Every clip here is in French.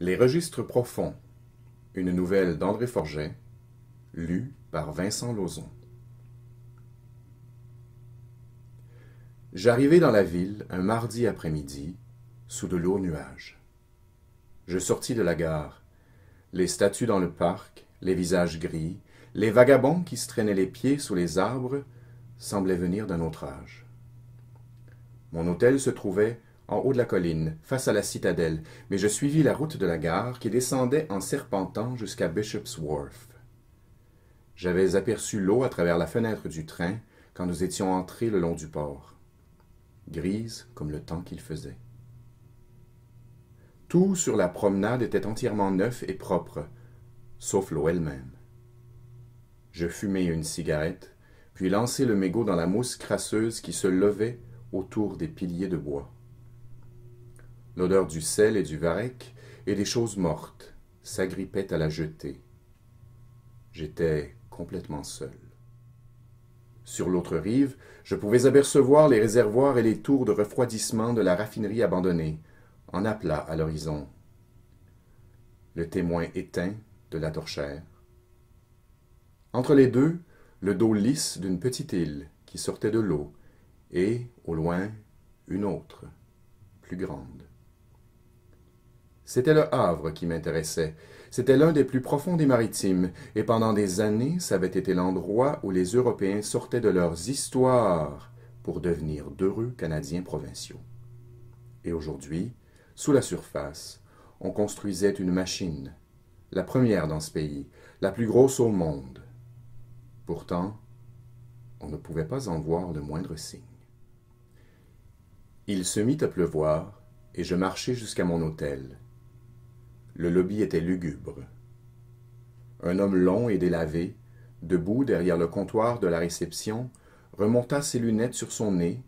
Les registres profonds, une nouvelle d'André Forget, lue par Vincent Lauzon. J'arrivai dans la ville un mardi après-midi, sous de lourds nuages. Je sortis de la gare. Les statues dans le parc, les visages gris, les vagabonds qui se traînaient les pieds sous les arbres semblaient venir d'un autre âge. Mon hôtel se trouvait en haut de la colline, face à la citadelle, mais je suivis la route de la gare qui descendait en serpentant jusqu'à Bishop's Wharf. J'avais aperçu l'eau à travers la fenêtre du train quand nous étions entrés le long du port, grise comme le temps qu'il faisait. Tout sur la promenade était entièrement neuf et propre, sauf l'eau elle-même. Je fumai une cigarette, puis lançai le mégot dans la mousse crasseuse qui se levait autour des piliers de bois. L'odeur du sel et du varech et des choses mortes s'agrippait à la jetée. J'étais complètement seul. Sur l'autre rive, je pouvais apercevoir les réservoirs et les tours de refroidissement de la raffinerie abandonnée, en aplat à l'horizon. Le témoin éteint de la torchère. Entre les deux, le dos lisse d'une petite île qui sortait de l'eau, et, au loin, une autre, plus grande. C'était le Havre qui m'intéressait. C'était l'un des plus profonds des maritimes, et pendant des années, ça avait été l'endroit où les Européens sortaient de leurs histoires pour devenir d'heureux Canadiens provinciaux. Et aujourd'hui, sous la surface, on construisait une machine, la première dans ce pays, la plus grosse au monde. Pourtant, on ne pouvait pas en voir le moindre signe. Il se mit à pleuvoir, et je marchai jusqu'à mon hôtel. Le lobby était lugubre. Un homme long et délavé, debout derrière le comptoir de la réception, remonta ses lunettes sur son nez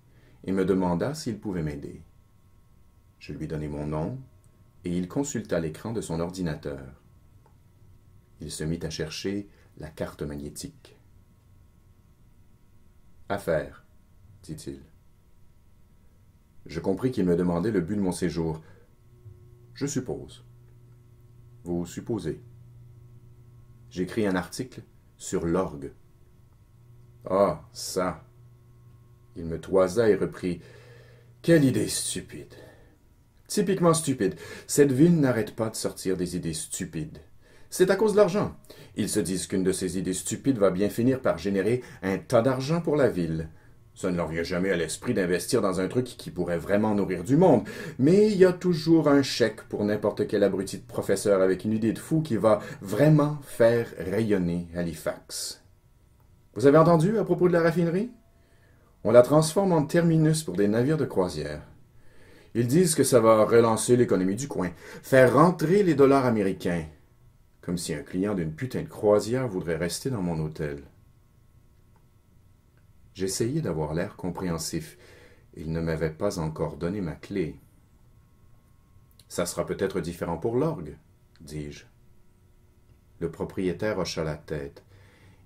et me demanda s'il pouvait m'aider. Je lui donnai mon nom et il consulta l'écran de son ordinateur. Il se mit à chercher la carte magnétique. Affaire, dit-il. Je compris qu'il me demandait le but de mon séjour. Je suppose vous supposez. J'écris un article sur l'orgue. Ah, ça Il me toisa et reprit. Quelle idée stupide Typiquement stupide. Cette ville n'arrête pas de sortir des idées stupides. C'est à cause de l'argent. Ils se disent qu'une de ces idées stupides va bien finir par générer un tas d'argent pour la ville. Ça ne leur vient jamais à l'esprit d'investir dans un truc qui pourrait vraiment nourrir du monde. Mais il y a toujours un chèque pour n'importe quel abruti de professeur avec une idée de fou qui va vraiment faire rayonner Halifax. Vous avez entendu à propos de la raffinerie? On la transforme en terminus pour des navires de croisière. Ils disent que ça va relancer l'économie du coin, faire rentrer les dollars américains. Comme si un client d'une putain de croisière voudrait rester dans mon hôtel. J'essayais d'avoir l'air compréhensif. Il ne m'avait pas encore donné ma clé. Ça sera peut-être différent pour l'orgue, dis-je. Le propriétaire hocha la tête.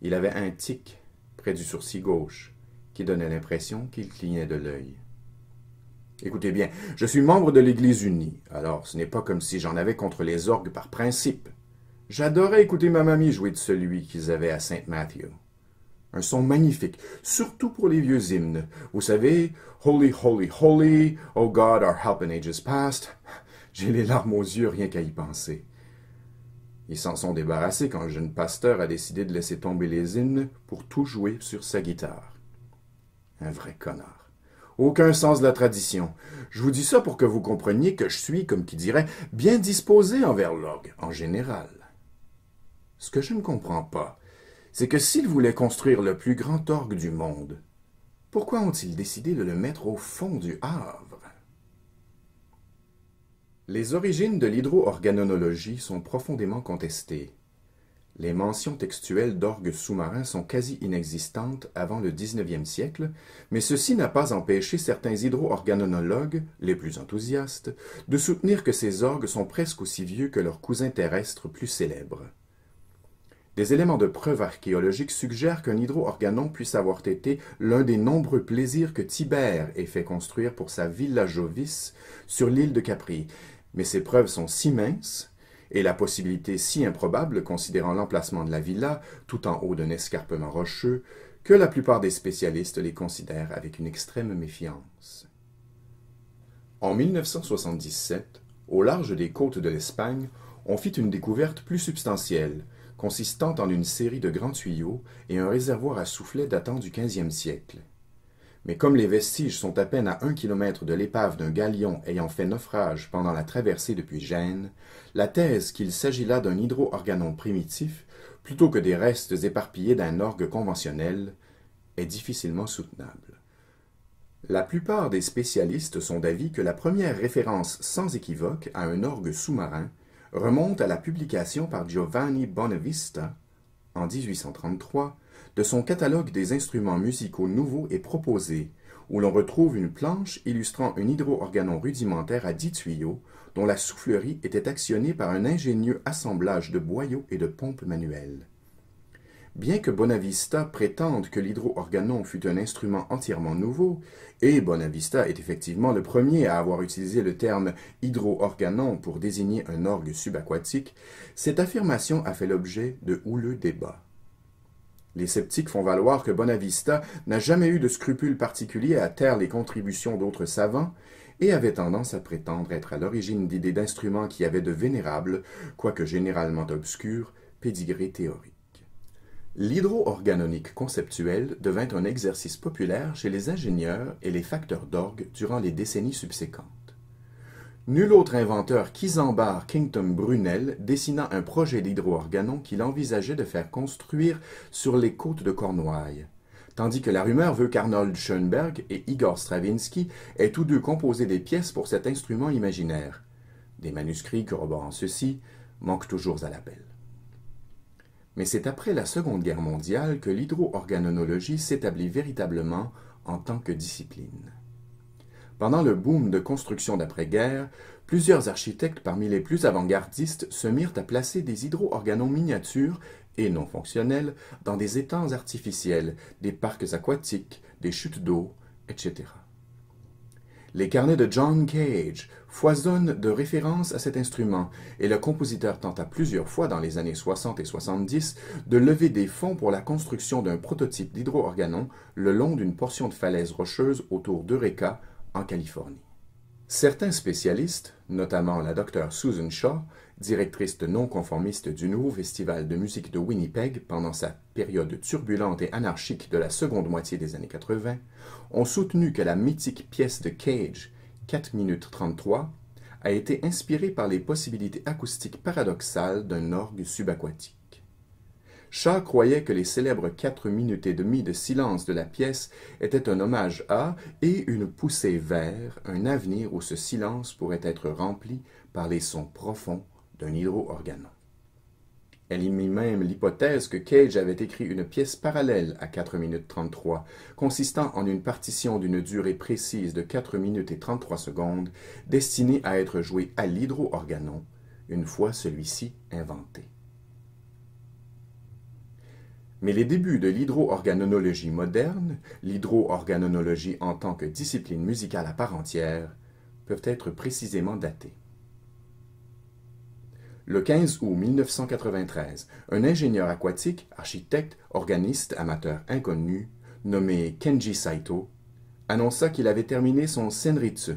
Il avait un tic près du sourcil gauche qui donnait l'impression qu'il clignait de l'œil. Écoutez bien, je suis membre de l'Église unie, alors ce n'est pas comme si j'en avais contre les orgues par principe. J'adorais écouter ma mamie jouer de celui qu'ils avaient à Saint-Mathieu un son magnifique, surtout pour les vieux hymnes. Vous savez, Holy, Holy, Holy, Oh God, our help in ages past. J'ai les larmes aux yeux rien qu'à y penser. Ils s'en sont débarrassés quand le jeune pasteur a décidé de laisser tomber les hymnes pour tout jouer sur sa guitare. Un vrai connard. Aucun sens de la tradition. Je vous dis ça pour que vous compreniez que je suis, comme qui dirait, bien disposé envers l'orgue en général. Ce que je ne comprends pas, c'est que s'ils voulaient construire le plus grand orgue du monde, pourquoi ont-ils décidé de le mettre au fond du Havre Les origines de l'hydroorganonologie sont profondément contestées. Les mentions textuelles d'orgues sous-marins sont quasi inexistantes avant le 19e siècle, mais ceci n'a pas empêché certains hydroorganonologues, les plus enthousiastes, de soutenir que ces orgues sont presque aussi vieux que leurs cousins terrestres plus célèbres. Des éléments de preuves archéologiques suggèrent qu'un hydroorganon puisse avoir été l'un des nombreux plaisirs que Tibère ait fait construire pour sa Villa Jovis sur l'île de Capri, mais ces preuves sont si minces et la possibilité si improbable, considérant l'emplacement de la villa, tout en haut d'un escarpement rocheux, que la plupart des spécialistes les considèrent avec une extrême méfiance. En 1977, au large des côtes de l'Espagne, on fit une découverte plus substantielle, consistant en une série de grands tuyaux et un réservoir à soufflet datant du XVe siècle. Mais comme les vestiges sont à peine à un kilomètre de l'épave d'un galion ayant fait naufrage pendant la traversée depuis Gênes, la thèse qu'il s'agit là d'un hydro-organon primitif, plutôt que des restes éparpillés d'un orgue conventionnel, est difficilement soutenable. La plupart des spécialistes sont d'avis que la première référence sans équivoque à un orgue sous-marin remonte à la publication par Giovanni Bonavista, en 1833, de son catalogue des instruments musicaux nouveaux et proposés, où l'on retrouve une planche illustrant un hydro-organon rudimentaire à dix tuyaux, dont la soufflerie était actionnée par un ingénieux assemblage de boyaux et de pompes manuelles. Bien que Bonavista prétende que l'hydroorganon fut un instrument entièrement nouveau, et Bonavista est effectivement le premier à avoir utilisé le terme hydroorganon pour désigner un orgue subaquatique, cette affirmation a fait l'objet de houleux débats. Les sceptiques font valoir que Bonavista n'a jamais eu de scrupules particuliers à taire les contributions d'autres savants et avait tendance à prétendre être à l'origine d'idées d'instruments qui avaient de vénérables, quoique généralement obscures, pédigrées théoriques. L'hydroorganonique conceptuel devint un exercice populaire chez les ingénieurs et les facteurs d'orgue durant les décennies subséquentes. Nul autre inventeur qu'Isambard Kington Brunel dessina un projet d'hydroorganon qu'il envisageait de faire construire sur les côtes de Cornouailles, tandis que la rumeur veut qu'Arnold Schoenberg et Igor Stravinsky aient tous deux composé des pièces pour cet instrument imaginaire. Des manuscrits corroborant ceci manquent toujours à l'appel mais c'est après la Seconde Guerre mondiale que l'hydroorganologie s'établit véritablement en tant que discipline. Pendant le boom de construction d'après-guerre, plusieurs architectes parmi les plus avant-gardistes se mirent à placer des hydroorganons miniatures et non fonctionnels dans des étangs artificiels, des parcs aquatiques, des chutes d'eau, etc. Les carnets de John Cage foisonnent de références à cet instrument et le compositeur tenta plusieurs fois dans les années 60 et 70 de lever des fonds pour la construction d'un prototype d'hydroorganon le long d'une portion de falaise rocheuse autour d'Eureka, en Californie. Certains spécialistes, notamment la docteur Susan Shaw, directrice non conformiste du nouveau festival de musique de Winnipeg pendant sa période turbulente et anarchique de la seconde moitié des années 80, ont soutenu que la mythique pièce de Cage, 4 minutes 33, a été inspirée par les possibilités acoustiques paradoxales d'un orgue subaquatique. Shaw croyait que les célèbres quatre minutes et demie de silence de la pièce étaient un hommage à et une poussée vers un avenir où ce silence pourrait être rempli par les sons profonds hydro Elle y même l'hypothèse que Cage avait écrit une pièce parallèle à 4 minutes 33, consistant en une partition d'une durée précise de 4 minutes et 33 secondes, destinée à être jouée à l'hydroorganon, une fois celui-ci inventé. Mais les débuts de l'hydroorganonologie moderne, l'hydroorganonologie en tant que discipline musicale à part entière, peuvent être précisément datés. Le 15 août 1993, un ingénieur aquatique, architecte, organiste amateur inconnu, nommé Kenji Saito, annonça qu'il avait terminé son Senritsu,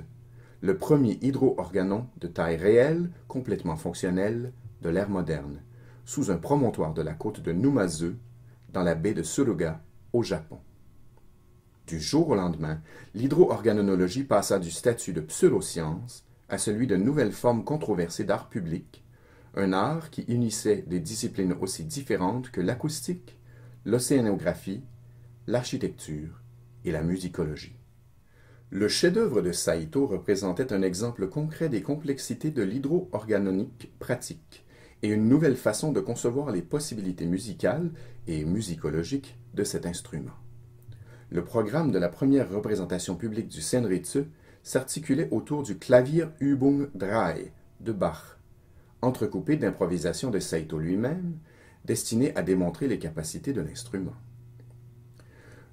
le premier hydroorganon de taille réelle, complètement fonctionnel, de l'ère moderne, sous un promontoire de la côte de Numazu, dans la baie de Suruga, au Japon. Du jour au lendemain, lhydro passa du statut de pseudoscience à celui de nouvelle forme controversée d'art public, un art qui unissait des disciplines aussi différentes que l'acoustique, l'océanographie, l'architecture et la musicologie. Le chef-d'œuvre de Saito représentait un exemple concret des complexités de l'hydro-organonique pratique et une nouvelle façon de concevoir les possibilités musicales et musicologiques de cet instrument. Le programme de la première représentation publique du Senritsu s'articulait autour du clavier Übung Drei de Bach, entrecoupé d'improvisations de Saito lui-même, destinées à démontrer les capacités de l'instrument.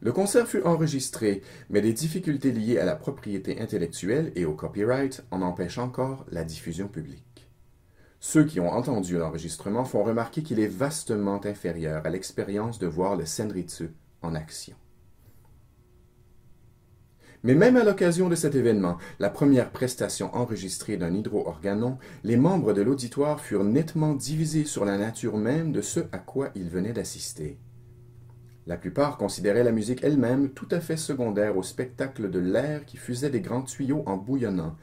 Le concert fut enregistré, mais les difficultés liées à la propriété intellectuelle et au copyright en empêchent encore la diffusion publique. Ceux qui ont entendu l'enregistrement font remarquer qu'il est vastement inférieur à l'expérience de voir le Senritsu en action. Mais même à l'occasion de cet événement, la première prestation enregistrée d'un hydroorganon, les membres de l'auditoire furent nettement divisés sur la nature même de ce à quoi ils venaient d'assister. La plupart considéraient la musique elle-même tout à fait secondaire au spectacle de l'air qui fusait des grands tuyaux en bouillonnant,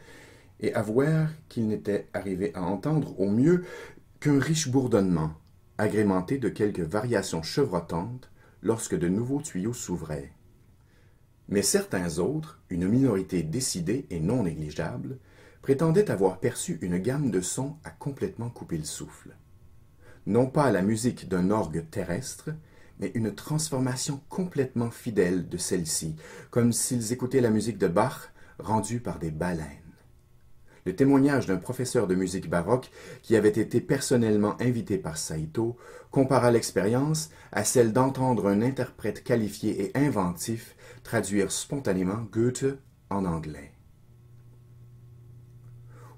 et avouèrent qu'ils n'étaient arrivés à entendre au mieux qu'un riche bourdonnement, agrémenté de quelques variations chevrotantes lorsque de nouveaux tuyaux s'ouvraient mais certains autres, une minorité décidée et non négligeable, prétendaient avoir perçu une gamme de sons à complètement couper le souffle. Non pas la musique d'un orgue terrestre, mais une transformation complètement fidèle de celle-ci, comme s'ils écoutaient la musique de Bach rendue par des baleines le témoignage d'un professeur de musique baroque qui avait été personnellement invité par Saito compara l'expérience à celle d'entendre un interprète qualifié et inventif traduire spontanément Goethe en anglais.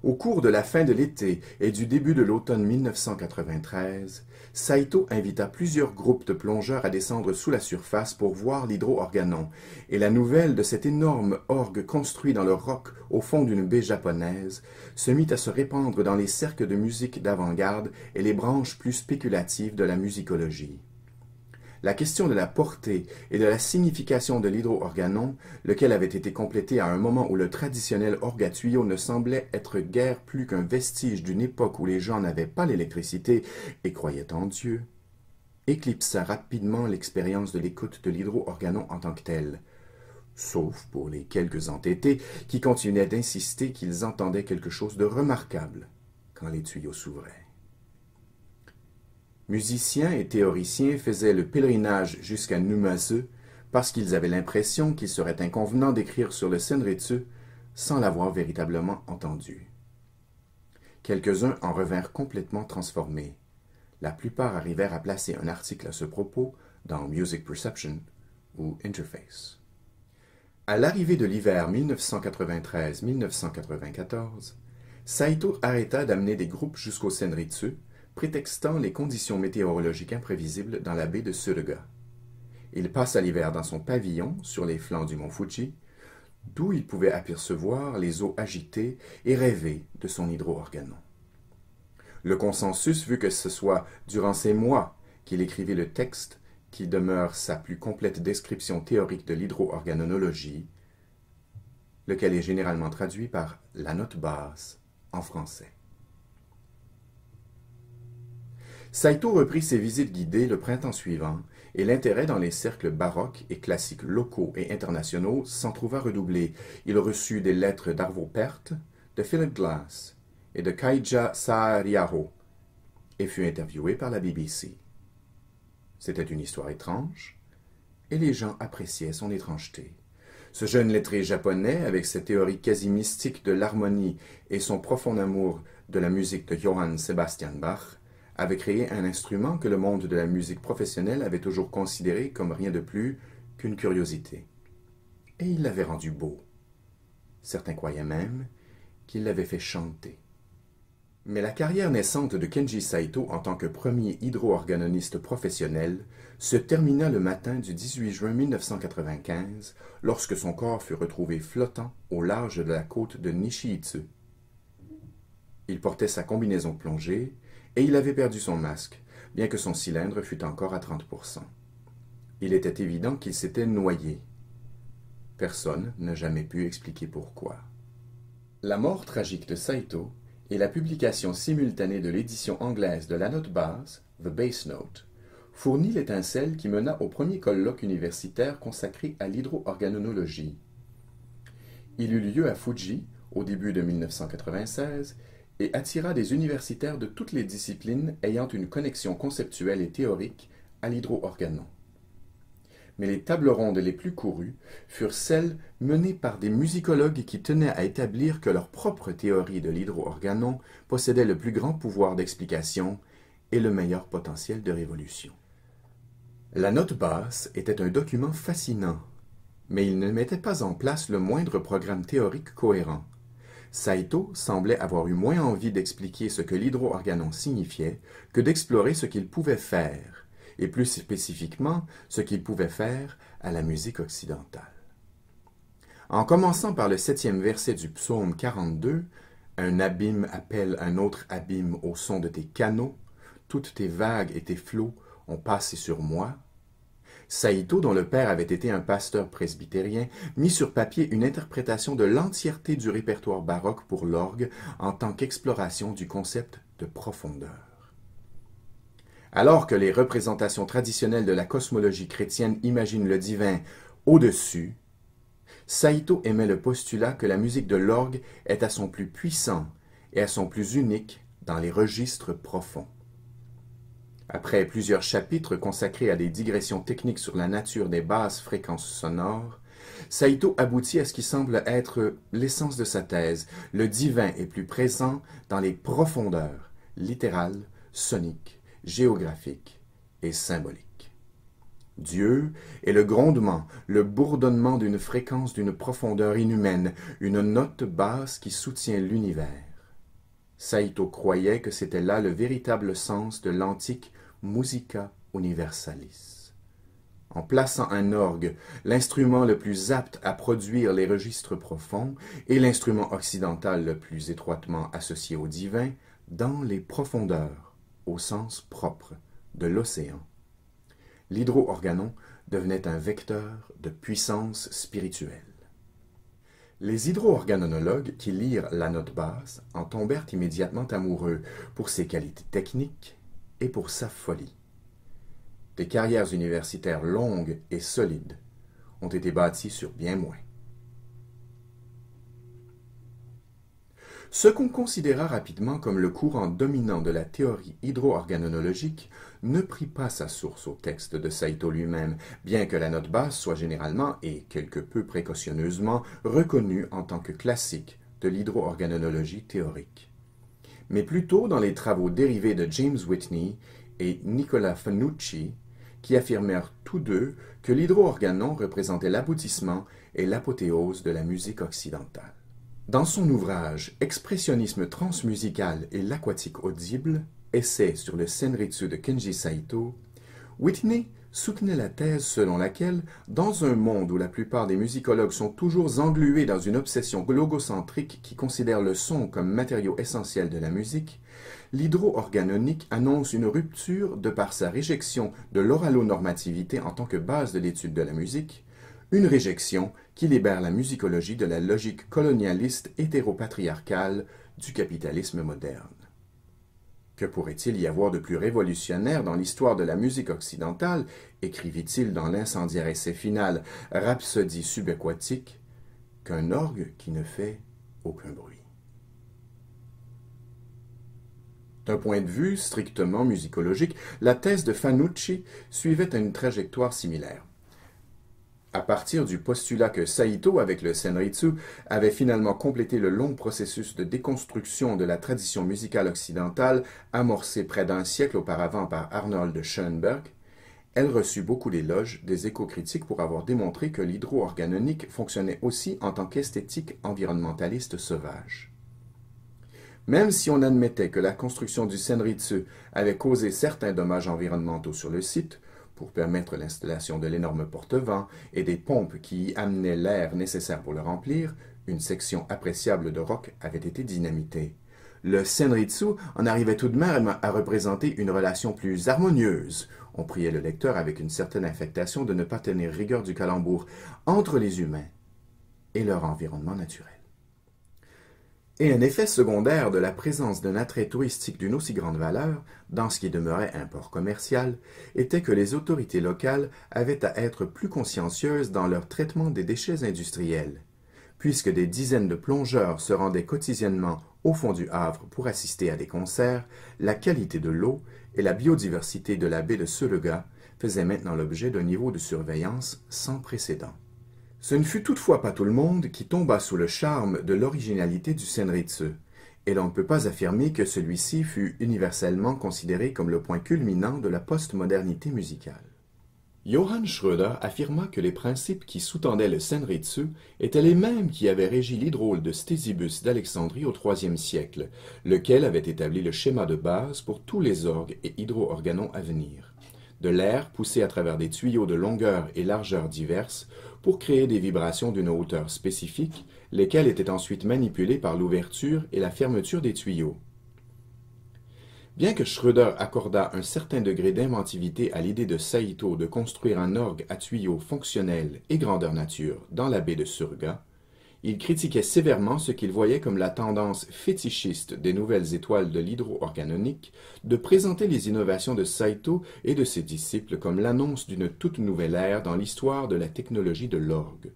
Au cours de la fin de l'été et du début de l'automne 1993, Saito invita plusieurs groupes de plongeurs à descendre sous la surface pour voir l'hydro-organon, et la nouvelle de cet énorme orgue construit dans le roc au fond d'une baie japonaise se mit à se répandre dans les cercles de musique d'avant-garde et les branches plus spéculatives de la musicologie la question de la portée et de la signification de l'hydroorganon, lequel avait été complété à un moment où le traditionnel orgatuyau ne semblait être guère plus qu'un vestige d'une époque où les gens n'avaient pas l'électricité et croyaient en Dieu, éclipsa rapidement l'expérience de l'écoute de l'hydroorganon en tant que tel sauf pour les quelques entêtés qui continuaient d'insister qu'ils entendaient quelque chose de remarquable quand les tuyaux s'ouvraient. Musiciens et théoriciens faisaient le pèlerinage jusqu'à Numazu parce qu'ils avaient l'impression qu'il serait inconvenant d'écrire sur le Senretsu sans l'avoir véritablement entendu. Quelques-uns en revinrent complètement transformés. La plupart arrivèrent à placer un article à ce propos dans Music Perception ou Interface. À l'arrivée de l'hiver 1993-1994, Saito arrêta d'amener des groupes jusqu'au Senritsu prétextant les conditions météorologiques imprévisibles dans la baie de Suruga. Il passa l'hiver dans son pavillon sur les flancs du mont Fuji, d'où il pouvait apercevoir les eaux agitées et rêver de son hydro-organon. Le consensus vu que ce soit durant ces mois qu'il écrivit le texte qui demeure sa plus complète description théorique de l'hydro-organonologie, lequel est généralement traduit par la note basse en français. Saito reprit ses visites guidées le printemps suivant, et l'intérêt dans les cercles baroques et classiques locaux et internationaux s'en trouva redoublé. Il reçut des lettres d'Arvo Pärt, de Philip Glass et de Kaija Saariaho, et fut interviewé par la BBC. C'était une histoire étrange, et les gens appréciaient son étrangeté. Ce jeune lettré japonais, avec sa théorie quasi mystique de l'harmonie et son profond amour de la musique de Johann Sebastian Bach, avait créé un instrument que le monde de la musique professionnelle avait toujours considéré comme rien de plus qu'une curiosité. Et il l'avait rendu beau. Certains croyaient même qu'il l'avait fait chanter. Mais la carrière naissante de Kenji Saito en tant que premier hydroorganoniste professionnel se termina le matin du 18 juin 1995 lorsque son corps fut retrouvé flottant au large de la côte de Nishiitsu. Il portait sa combinaison plongée, et il avait perdu son masque, bien que son cylindre fût encore à 30%. Il était évident qu'il s'était noyé. Personne n'a jamais pu expliquer pourquoi. La mort tragique de Saito et la publication simultanée de l'édition anglaise de la note basse, The Base Note, fournit l'étincelle qui mena au premier colloque universitaire consacré à l'hydroorganonologie. Il eut lieu à Fuji au début de 1996 et attira des universitaires de toutes les disciplines ayant une connexion conceptuelle et théorique à l'hydroorganon. Mais les tables rondes les plus courues furent celles menées par des musicologues qui tenaient à établir que leur propre théorie de l'hydroorganon possédait le plus grand pouvoir d'explication et le meilleur potentiel de révolution. La note basse était un document fascinant, mais il ne mettait pas en place le moindre programme théorique cohérent Saito semblait avoir eu moins envie d'expliquer ce que l'hydroorganon signifiait que d'explorer ce qu'il pouvait faire, et plus spécifiquement ce qu'il pouvait faire à la musique occidentale. En commençant par le septième verset du psaume 42, Un abîme appelle un autre abîme au son de tes canaux, toutes tes vagues et tes flots ont passé sur moi, Saito, dont le père avait été un pasteur presbytérien, mit sur papier une interprétation de l'entièreté du répertoire baroque pour l'orgue en tant qu'exploration du concept de profondeur. Alors que les représentations traditionnelles de la cosmologie chrétienne imaginent le divin au-dessus, Saito émet le postulat que la musique de l'orgue est à son plus puissant et à son plus unique dans les registres profonds. Après plusieurs chapitres consacrés à des digressions techniques sur la nature des basses fréquences sonores, Saito aboutit à ce qui semble être l'essence de sa thèse. Le divin est plus présent dans les profondeurs littérales, soniques, géographiques et symboliques. Dieu est le grondement, le bourdonnement d'une fréquence d'une profondeur inhumaine, une note basse qui soutient l'univers. Saito croyait que c'était là le véritable sens de l'antique Musica Universalis. En plaçant un orgue, l'instrument le plus apte à produire les registres profonds et l'instrument occidental le plus étroitement associé au divin, dans les profondeurs, au sens propre, de l'océan. L'hydroorganon devenait un vecteur de puissance spirituelle. Les hydroorganonologues qui lirent la note basse en tombèrent immédiatement amoureux pour ses qualités techniques, pour sa folie. Des carrières universitaires longues et solides ont été bâties sur bien moins. Ce qu'on considéra rapidement comme le courant dominant de la théorie hydroorganologique ne prit pas sa source au texte de Saito lui-même, bien que la note basse soit généralement et quelque peu précautionneusement reconnue en tant que classique de l'hydroorganologie théorique mais plutôt dans les travaux dérivés de James Whitney et Nicola Fanucci, qui affirmèrent tous deux que l'hydroorganon représentait l'aboutissement et l'apothéose de la musique occidentale. Dans son ouvrage Expressionnisme transmusical et l'aquatique audible, essai sur le Senritsu de Kenji Saito, Whitney soutenait la thèse selon laquelle, dans un monde où la plupart des musicologues sont toujours englués dans une obsession logocentrique qui considère le son comme matériau essentiel de la musique, l'hydroorganonique annonce une rupture de par sa réjection de l'oralo-normativité en tant que base de l'étude de la musique, une réjection qui libère la musicologie de la logique colonialiste hétéropatriarcale du capitalisme moderne. Que pourrait-il y avoir de plus révolutionnaire dans l'histoire de la musique occidentale écrivit-il dans l'incendiaire essai final Rhapsodie subaquatique qu'un orgue qui ne fait aucun bruit. D'un point de vue strictement musicologique, la thèse de Fanucci suivait une trajectoire similaire à partir du postulat que Saito, avec le Senritsu, avait finalement complété le long processus de déconstruction de la tradition musicale occidentale amorcé près d'un siècle auparavant par Arnold Schoenberg, elle reçut beaucoup d'éloges des échos critiques pour avoir démontré que l'hydroorganonique fonctionnait aussi en tant qu'esthétique environnementaliste sauvage. Même si on admettait que la construction du Senritsu avait causé certains dommages environnementaux sur le site, pour permettre l'installation de l'énorme porte-vent et des pompes qui y amenaient l'air nécessaire pour le remplir, une section appréciable de roc avait été dynamitée. Le Senritsu en arrivait tout de même à représenter une relation plus harmonieuse. On priait le lecteur avec une certaine affectation de ne pas tenir rigueur du calembour entre les humains et leur environnement naturel et un effet secondaire de la présence d'un attrait touristique d'une aussi grande valeur, dans ce qui demeurait un port commercial, était que les autorités locales avaient à être plus consciencieuses dans leur traitement des déchets industriels. Puisque des dizaines de plongeurs se rendaient quotidiennement au fond du Havre pour assister à des concerts, la qualité de l'eau et la biodiversité de la baie de Suruga faisaient maintenant l'objet d'un niveau de surveillance sans précédent. Ce ne fut toutefois pas tout le monde qui tomba sous le charme de l'originalité du Senritsu, et l'on ne peut pas affirmer que celui-ci fut universellement considéré comme le point culminant de la postmodernité musicale. Johann Schröder affirma que les principes qui sous-tendaient le Senritsu étaient les mêmes qui avaient régi l'hydrôle de Stésibus d'Alexandrie au IIIe siècle, lequel avait établi le schéma de base pour tous les orgues et hydroorganons à venir. De l'air poussé à travers des tuyaux de longueur et largeur diverses pour créer des vibrations d'une hauteur spécifique, lesquelles étaient ensuite manipulées par l'ouverture et la fermeture des tuyaux. Bien que Schröder accordât un certain degré d'inventivité à l'idée de Saito de construire un orgue à tuyaux fonctionnel et grandeur nature dans la baie de Surga, il critiquait sévèrement ce qu'il voyait comme la tendance fétichiste des nouvelles étoiles de l'hydroorganonique de présenter les innovations de Saito et de ses disciples comme l'annonce d'une toute nouvelle ère dans l'histoire de la technologie de l'orgue.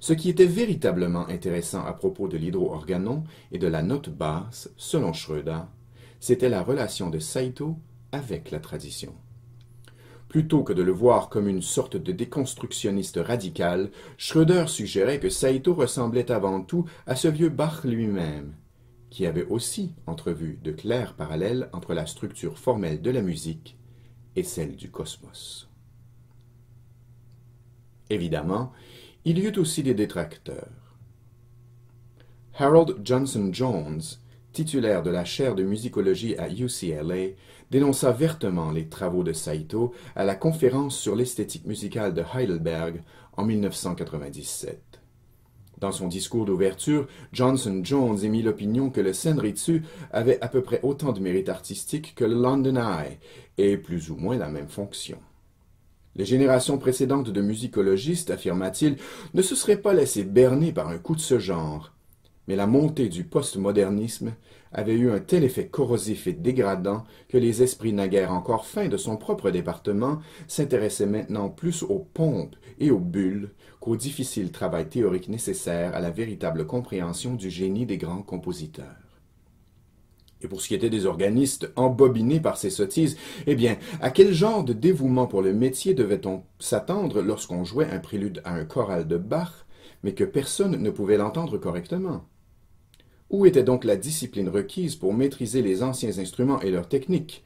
Ce qui était véritablement intéressant à propos de l'hydroorganon et de la note basse, selon Schröder, c'était la relation de Saito avec la tradition. Plutôt que de le voir comme une sorte de déconstructionniste radical, Schröder suggérait que Saito ressemblait avant tout à ce vieux Bach lui-même, qui avait aussi entrevu de clairs parallèles entre la structure formelle de la musique et celle du cosmos. Évidemment, il y eut aussi des détracteurs. Harold Johnson Jones, titulaire de la chaire de musicologie à UCLA, dénonça vertement les travaux de Saito à la conférence sur l'esthétique musicale de Heidelberg en 1997. Dans son discours d'ouverture, Johnson Jones émit l'opinion que le Senritsu avait à peu près autant de mérite artistique que le London Eye, et plus ou moins la même fonction. Les générations précédentes de musicologistes, affirma-t-il, ne se seraient pas laissées berner par un coup de ce genre, mais la montée du postmodernisme avait eu un tel effet corrosif et dégradant que les esprits naguère encore fins de son propre département s'intéressaient maintenant plus aux pompes et aux bulles qu'au difficile travail théorique nécessaire à la véritable compréhension du génie des grands compositeurs. Et pour ce qui était des organistes, embobinés par ces sottises, eh bien, à quel genre de dévouement pour le métier devait-on s'attendre lorsqu'on jouait un prélude à un choral de Bach, mais que personne ne pouvait l'entendre correctement où était donc la discipline requise pour maîtriser les anciens instruments et leurs techniques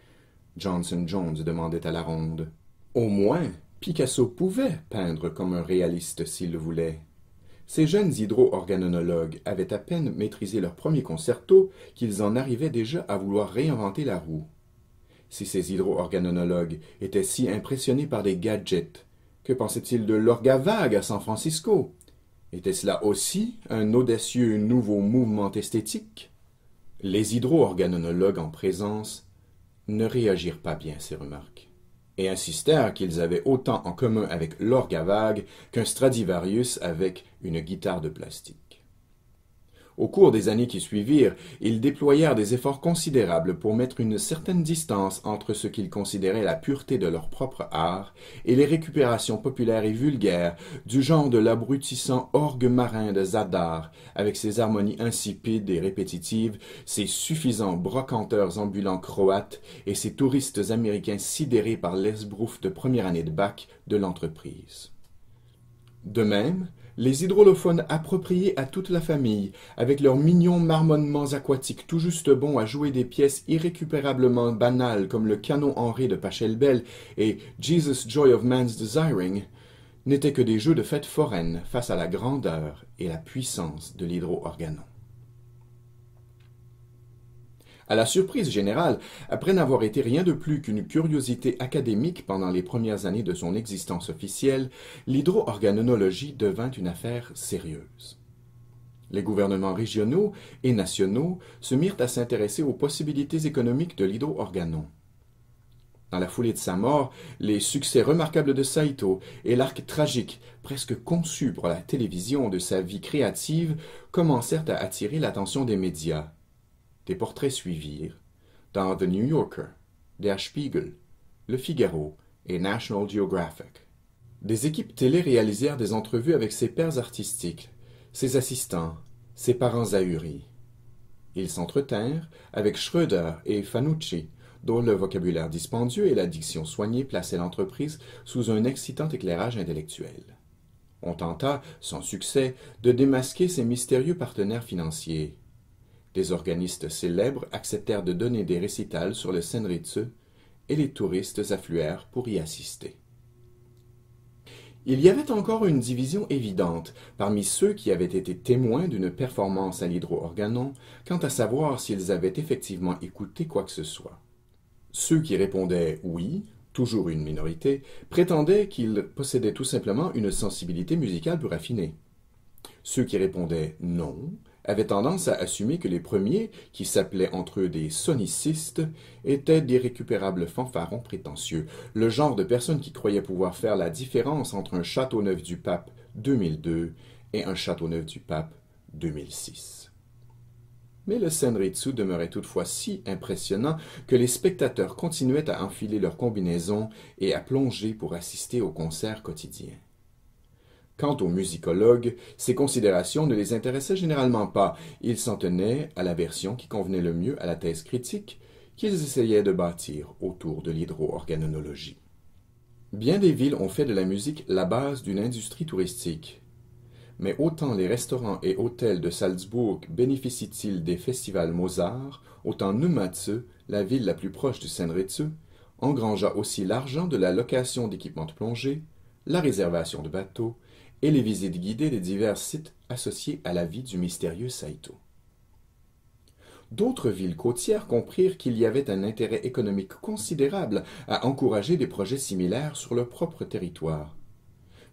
Johnson Jones demandait à la ronde. Au moins, Picasso pouvait peindre comme un réaliste s'il le voulait. Ces jeunes hydroorganonologues avaient à peine maîtrisé leur premier concerto qu'ils en arrivaient déjà à vouloir réinventer la roue. Si ces hydroorganonologues étaient si impressionnés par des gadgets, que pensaient-ils de l'orgavague à San Francisco était-ce là aussi un audacieux nouveau mouvement esthétique Les hydro-organonologues en présence ne réagirent pas bien à ces remarques et insistèrent qu'ils avaient autant en commun avec l'orgue qu'un Stradivarius avec une guitare de plastique. Au cours des années qui suivirent, ils déployèrent des efforts considérables pour mettre une certaine distance entre ce qu'ils considéraient la pureté de leur propre art et les récupérations populaires et vulgaires du genre de l'abrutissant orgue marin de Zadar, avec ses harmonies insipides et répétitives, ses suffisants brocanteurs ambulants croates et ses touristes américains sidérés par l'esbrouf de première année de bac de l'entreprise. De même, les hydrolophones appropriés à toute la famille, avec leurs mignons marmonnements aquatiques tout juste bons à jouer des pièces irrécupérablement banales comme le canon Henri de Pachelbel et Jesus Joy of Man's Desiring, n'étaient que des jeux de fête foraines face à la grandeur et la puissance de l'hydroorganon. À la surprise générale, après n'avoir été rien de plus qu'une curiosité académique pendant les premières années de son existence officielle, l'hydroorganonologie devint une affaire sérieuse. Les gouvernements régionaux et nationaux se mirent à s'intéresser aux possibilités économiques de l'hydroorganon. Dans la foulée de sa mort, les succès remarquables de Saito et l'arc tragique, presque conçu pour la télévision de sa vie créative, commencèrent à attirer l'attention des médias. Des portraits suivirent dans The New Yorker, Der Spiegel, Le Figaro et National Geographic. Des équipes télé réalisèrent des entrevues avec ses pères artistiques, ses assistants, ses parents ahuris. Ils s'entretinrent avec Schröder et Fanucci, dont le vocabulaire dispendieux et la diction soignée plaçaient l'entreprise sous un excitant éclairage intellectuel. On tenta, sans succès, de démasquer ses mystérieux partenaires financiers. Des organistes célèbres acceptèrent de donner des récitals sur le Senritsu et les touristes affluèrent pour y assister. Il y avait encore une division évidente parmi ceux qui avaient été témoins d'une performance à l'hydroorganon, quant à savoir s'ils avaient effectivement écouté quoi que ce soit. Ceux qui répondaient oui, toujours une minorité, prétendaient qu'ils possédaient tout simplement une sensibilité musicale plus raffinée. Ceux qui répondaient non avaient tendance à assumer que les premiers, qui s'appelaient entre eux des sonicistes, étaient des récupérables fanfarons prétentieux, le genre de personnes qui croyaient pouvoir faire la différence entre un château neuf du Pape 2002 et un château neuf du Pape 2006. Mais le Senritsu demeurait toutefois si impressionnant que les spectateurs continuaient à enfiler leurs combinaisons et à plonger pour assister au concert quotidien. Quant aux musicologues, ces considérations ne les intéressaient généralement pas. Ils s'en tenaient à la version qui convenait le mieux à la thèse critique qu'ils essayaient de bâtir autour de l'hydroorganologie. Bien des villes ont fait de la musique la base d'une industrie touristique. Mais autant les restaurants et hôtels de Salzbourg bénéficient-ils des festivals Mozart, autant Numatsu, la ville la plus proche du Senretsu, engrangea aussi l'argent de la location d'équipements de plongée, la réservation de bateaux, et les visites guidées des divers sites associés à la vie du mystérieux Saito. D'autres villes côtières comprirent qu'il y avait un intérêt économique considérable à encourager des projets similaires sur leur propre territoire.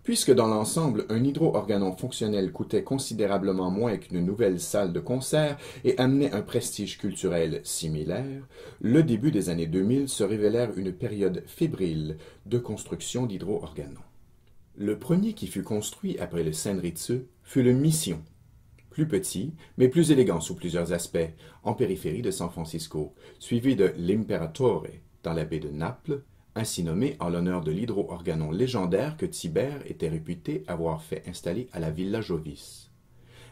Puisque dans l'ensemble, un hydro-organon fonctionnel coûtait considérablement moins qu'une nouvelle salle de concert et amenait un prestige culturel similaire, le début des années 2000 se révélèrent une période fébrile de construction dhydro le premier qui fut construit après le Senritsu fut le Mission, plus petit, mais plus élégant sous plusieurs aspects, en périphérie de San Francisco, suivi de l'Imperatore, dans la baie de Naples, ainsi nommé en l'honneur de l'hydro-organon légendaire que Tibère était réputé avoir fait installer à la Villa Jovis.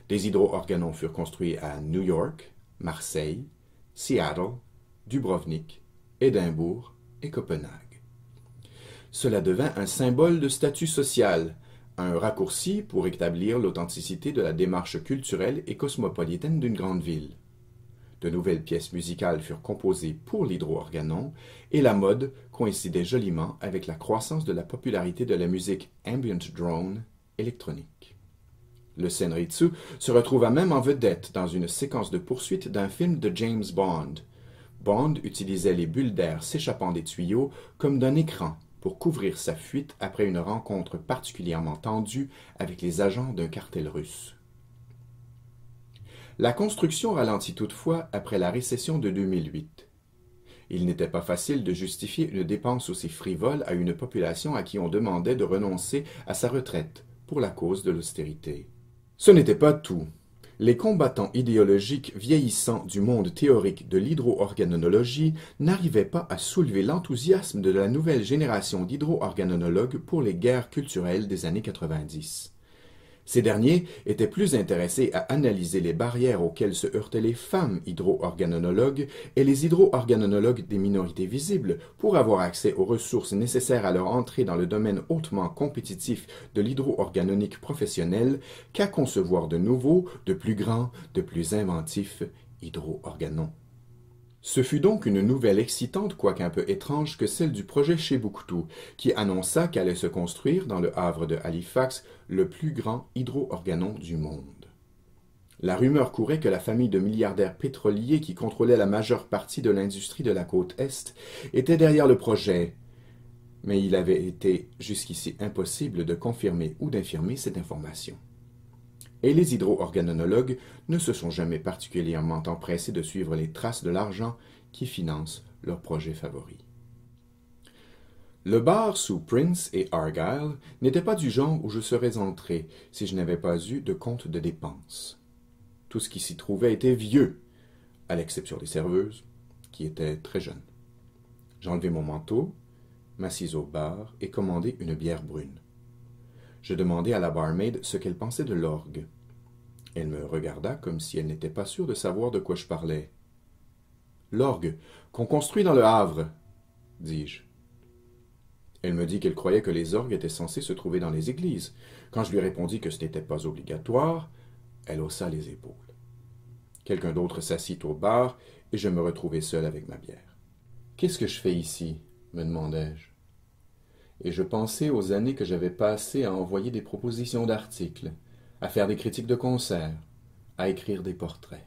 Des hydro-organons furent construits à New York, Marseille, Seattle, Dubrovnik, Édimbourg et Copenhague cela devint un symbole de statut social, un raccourci pour établir l'authenticité de la démarche culturelle et cosmopolitaine d'une grande ville. De nouvelles pièces musicales furent composées pour l'hydroorganon et la mode coïncidait joliment avec la croissance de la popularité de la musique ambient drone électronique. Le Senritsu se retrouva même en vedette dans une séquence de poursuite d'un film de James Bond. Bond utilisait les bulles d'air s'échappant des tuyaux comme d'un écran pour couvrir sa fuite après une rencontre particulièrement tendue avec les agents d'un cartel russe. La construction ralentit toutefois après la récession de 2008. Il n'était pas facile de justifier une dépense aussi frivole à une population à qui on demandait de renoncer à sa retraite pour la cause de l'austérité. Ce n'était pas tout. Les combattants idéologiques vieillissants du monde théorique de l'hydroorganonologie n'arrivaient pas à soulever l'enthousiasme de la nouvelle génération d'hydroorganonologues pour les guerres culturelles des années 90. Ces derniers étaient plus intéressés à analyser les barrières auxquelles se heurtaient les femmes hydroorganonologues et les hydroorganonologues des minorités visibles pour avoir accès aux ressources nécessaires à leur entrée dans le domaine hautement compétitif de l'hydroorganonique professionnelle qu'à concevoir de nouveaux, de plus grands, de plus inventifs hydroorganons. Ce fut donc une nouvelle excitante, quoique un peu étrange, que celle du projet Chebouctou, qui annonça qu'allait se construire dans le havre de Halifax le plus grand hydro-organon du monde. La rumeur courait que la famille de milliardaires pétroliers qui contrôlait la majeure partie de l'industrie de la côte Est était derrière le projet. Mais il avait été jusqu'ici impossible de confirmer ou d'infirmer cette information et les hydroorganonologues ne se sont jamais particulièrement empressés de suivre les traces de l'argent qui finance leurs projets favoris. Le bar sous Prince et Argyle n'était pas du genre où je serais entré si je n'avais pas eu de compte de dépenses. Tout ce qui s'y trouvait était vieux, à l'exception des serveuses, qui étaient très jeunes. J'enlevai mon manteau, m'assis au bar et commandai une bière brune. Je demandai à la barmaid ce qu'elle pensait de l'orgue. Elle me regarda comme si elle n'était pas sûre de savoir de quoi je parlais. L'orgue qu'on construit dans le Havre, dis-je. Elle me dit qu'elle croyait que les orgues étaient censés se trouver dans les églises. Quand je lui répondis que ce n'était pas obligatoire, elle haussa les épaules. Quelqu'un d'autre s'assit au bar et je me retrouvai seul avec ma bière. Qu'est-ce que je fais ici me demandai-je. Et je pensai aux années que j'avais passées à envoyer des propositions d'articles à faire des critiques de concerts, à écrire des portraits,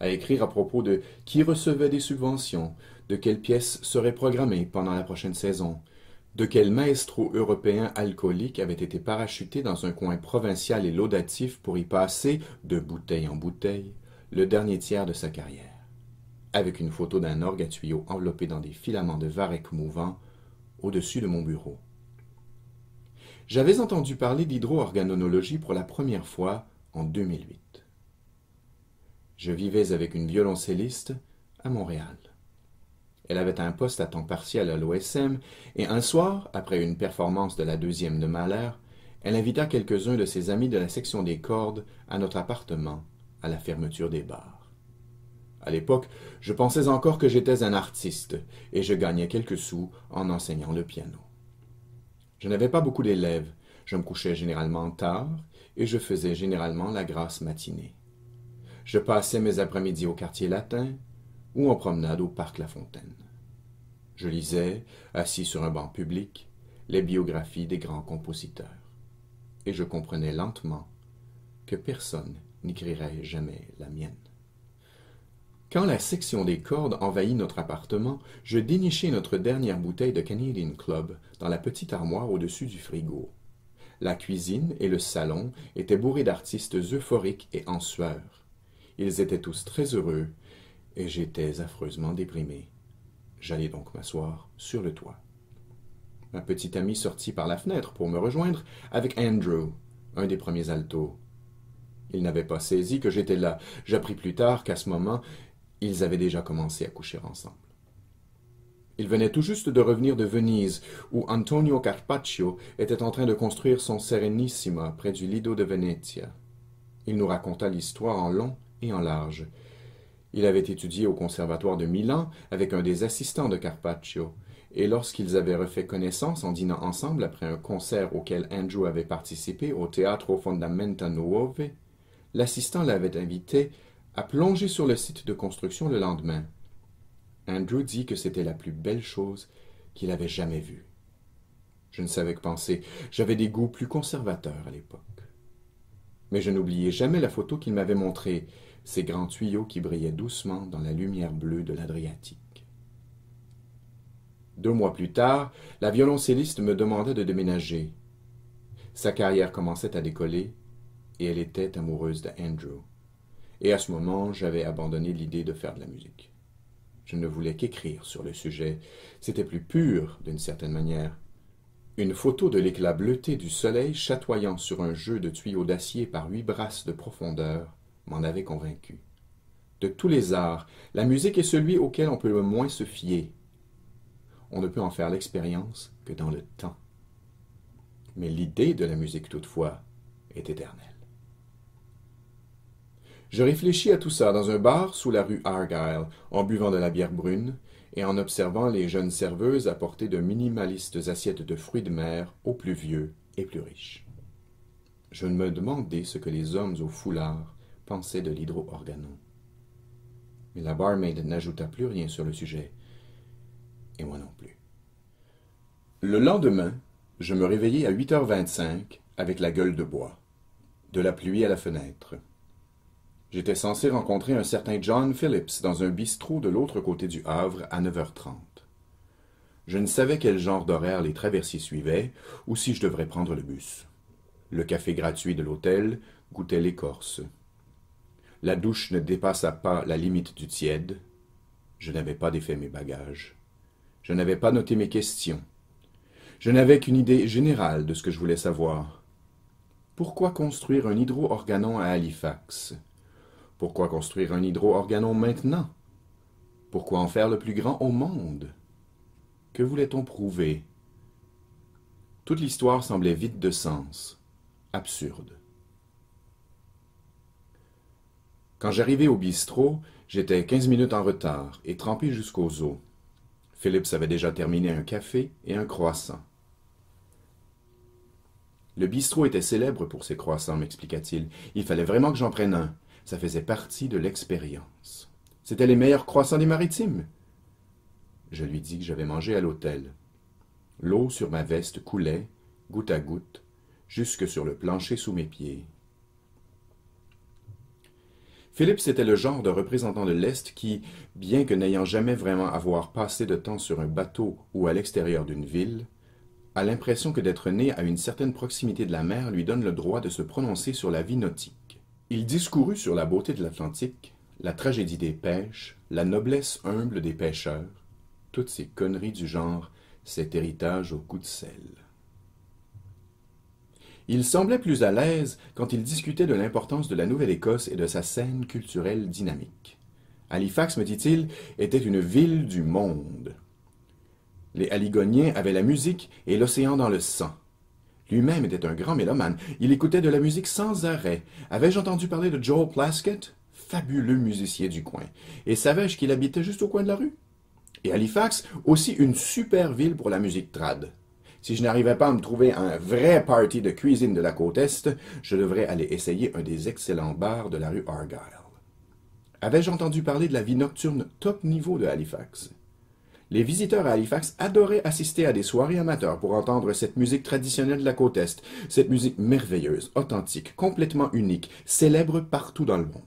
à écrire à propos de qui recevait des subventions, de quelles pièces seraient programmées pendant la prochaine saison, de quel maestro européen alcoolique avait été parachuté dans un coin provincial et laudatif pour y passer, de bouteille en bouteille, le dernier tiers de sa carrière, avec une photo d'un orgue à tuyaux enveloppé dans des filaments de varech mouvant au-dessus de mon bureau. J'avais entendu parler d'hydroorganonologie pour la première fois en 2008. Je vivais avec une violoncelliste à Montréal. Elle avait un poste à temps partiel à l'OSM et un soir, après une performance de la deuxième de Mahler, elle invita quelques-uns de ses amis de la section des cordes à notre appartement à la fermeture des bars. À l'époque, je pensais encore que j'étais un artiste et je gagnais quelques sous en enseignant le piano. Je n'avais pas beaucoup d'élèves. Je me couchais généralement tard et je faisais généralement la grasse matinée. Je passais mes après-midi au quartier latin ou en promenade au parc La Fontaine. Je lisais, assis sur un banc public, les biographies des grands compositeurs. Et je comprenais lentement que personne n'écrirait jamais la mienne. Quand la section des cordes envahit notre appartement, je dénichai notre dernière bouteille de Canadian Club dans la petite armoire au-dessus du frigo. La cuisine et le salon étaient bourrés d'artistes euphoriques et en sueur. Ils étaient tous très heureux, et j'étais affreusement déprimé. J'allais donc m'asseoir sur le toit. Ma petite amie sortit par la fenêtre pour me rejoindre avec Andrew, un des premiers altos. Il n'avait pas saisi que j'étais là. J'appris plus tard qu'à ce moment, ils avaient déjà commencé à coucher ensemble. Il venait tout juste de revenir de Venise, où Antonio Carpaccio était en train de construire son Serenissima près du Lido de Venezia. Il nous raconta l'histoire en long et en large. Il avait étudié au conservatoire de Milan avec un des assistants de Carpaccio, et lorsqu'ils avaient refait connaissance en dînant ensemble après un concert auquel Andrew avait participé au Teatro Fondamenta Nuove, l'assistant l'avait invité a plongé sur le site de construction le lendemain. Andrew dit que c'était la plus belle chose qu'il avait jamais vue. Je ne savais que penser. J'avais des goûts plus conservateurs à l'époque. Mais je n'oubliais jamais la photo qu'il m'avait montrée, ces grands tuyaux qui brillaient doucement dans la lumière bleue de l'Adriatique. Deux mois plus tard, la violoncelliste me demanda de déménager. Sa carrière commençait à décoller et elle était amoureuse d'Andrew et à ce moment, j'avais abandonné l'idée de faire de la musique. Je ne voulais qu'écrire sur le sujet. C'était plus pur, d'une certaine manière. Une photo de l'éclat bleuté du soleil chatoyant sur un jeu de tuyaux d'acier par huit brasses de profondeur m'en avait convaincu. De tous les arts, la musique est celui auquel on peut le moins se fier. On ne peut en faire l'expérience que dans le temps. Mais l'idée de la musique, toutefois, est éternelle. Je réfléchis à tout ça dans un bar sous la rue Argyle, en buvant de la bière brune et en observant les jeunes serveuses apporter de minimalistes assiettes de fruits de mer aux plus vieux et plus riches. Je me demandais ce que les hommes au foulard pensaient de l'hydroorganon. Mais la barmaid n'ajouta plus rien sur le sujet, et moi non plus. Le lendemain, je me réveillai à 8h25 avec la gueule de bois, de la pluie à la fenêtre. J'étais censé rencontrer un certain John Phillips dans un bistrot de l'autre côté du Havre à 9h30. Je ne savais quel genre d'horaire les traversiers suivaient ou si je devrais prendre le bus. Le café gratuit de l'hôtel goûtait l'écorce. La douche ne dépassa pas la limite du tiède. Je n'avais pas défait mes bagages. Je n'avais pas noté mes questions. Je n'avais qu'une idée générale de ce que je voulais savoir. Pourquoi construire un hydro-organon à Halifax pourquoi construire un hydro-organon maintenant Pourquoi en faire le plus grand au monde Que voulait-on prouver Toute l'histoire semblait vide de sens, absurde. Quand j'arrivais au bistrot, j'étais quinze minutes en retard et trempé jusqu'aux os. Philippe avait déjà terminé un café et un croissant. Le bistrot était célèbre pour ses croissants, m'expliqua-t-il. Il fallait vraiment que j'en prenne un. Ça faisait partie de l'expérience. C'étaient les meilleurs croissants des maritimes. Je lui dis que j'avais mangé à l'hôtel. L'eau sur ma veste coulait, goutte à goutte, jusque sur le plancher sous mes pieds. Philippe, c'était le genre de représentant de l'Est qui, bien que n'ayant jamais vraiment avoir passé de temps sur un bateau ou à l'extérieur d'une ville, a l'impression que d'être né à une certaine proximité de la mer lui donne le droit de se prononcer sur la vie nautique. Il discourut sur la beauté de l'Atlantique, la tragédie des pêches, la noblesse humble des pêcheurs, toutes ces conneries du genre, cet héritage au coup de sel. Il semblait plus à l'aise quand il discutait de l'importance de la Nouvelle-Écosse et de sa scène culturelle dynamique. Halifax, me dit-il, était une ville du monde. Les Haligoniens avaient la musique et l'océan dans le sang. Lui-même était un grand mélomane. Il écoutait de la musique sans arrêt. Avais-je entendu parler de Joel Plaskett Fabuleux musicien du coin. Et savais-je qu'il habitait juste au coin de la rue Et Halifax, aussi une super ville pour la musique trad. Si je n'arrivais pas à me trouver un vrai party de cuisine de la côte Est, je devrais aller essayer un des excellents bars de la rue Argyle. Avais-je entendu parler de la vie nocturne top niveau de Halifax les visiteurs à Halifax adoraient assister à des soirées amateurs pour entendre cette musique traditionnelle de la côte Est, cette musique merveilleuse, authentique, complètement unique, célèbre partout dans le monde.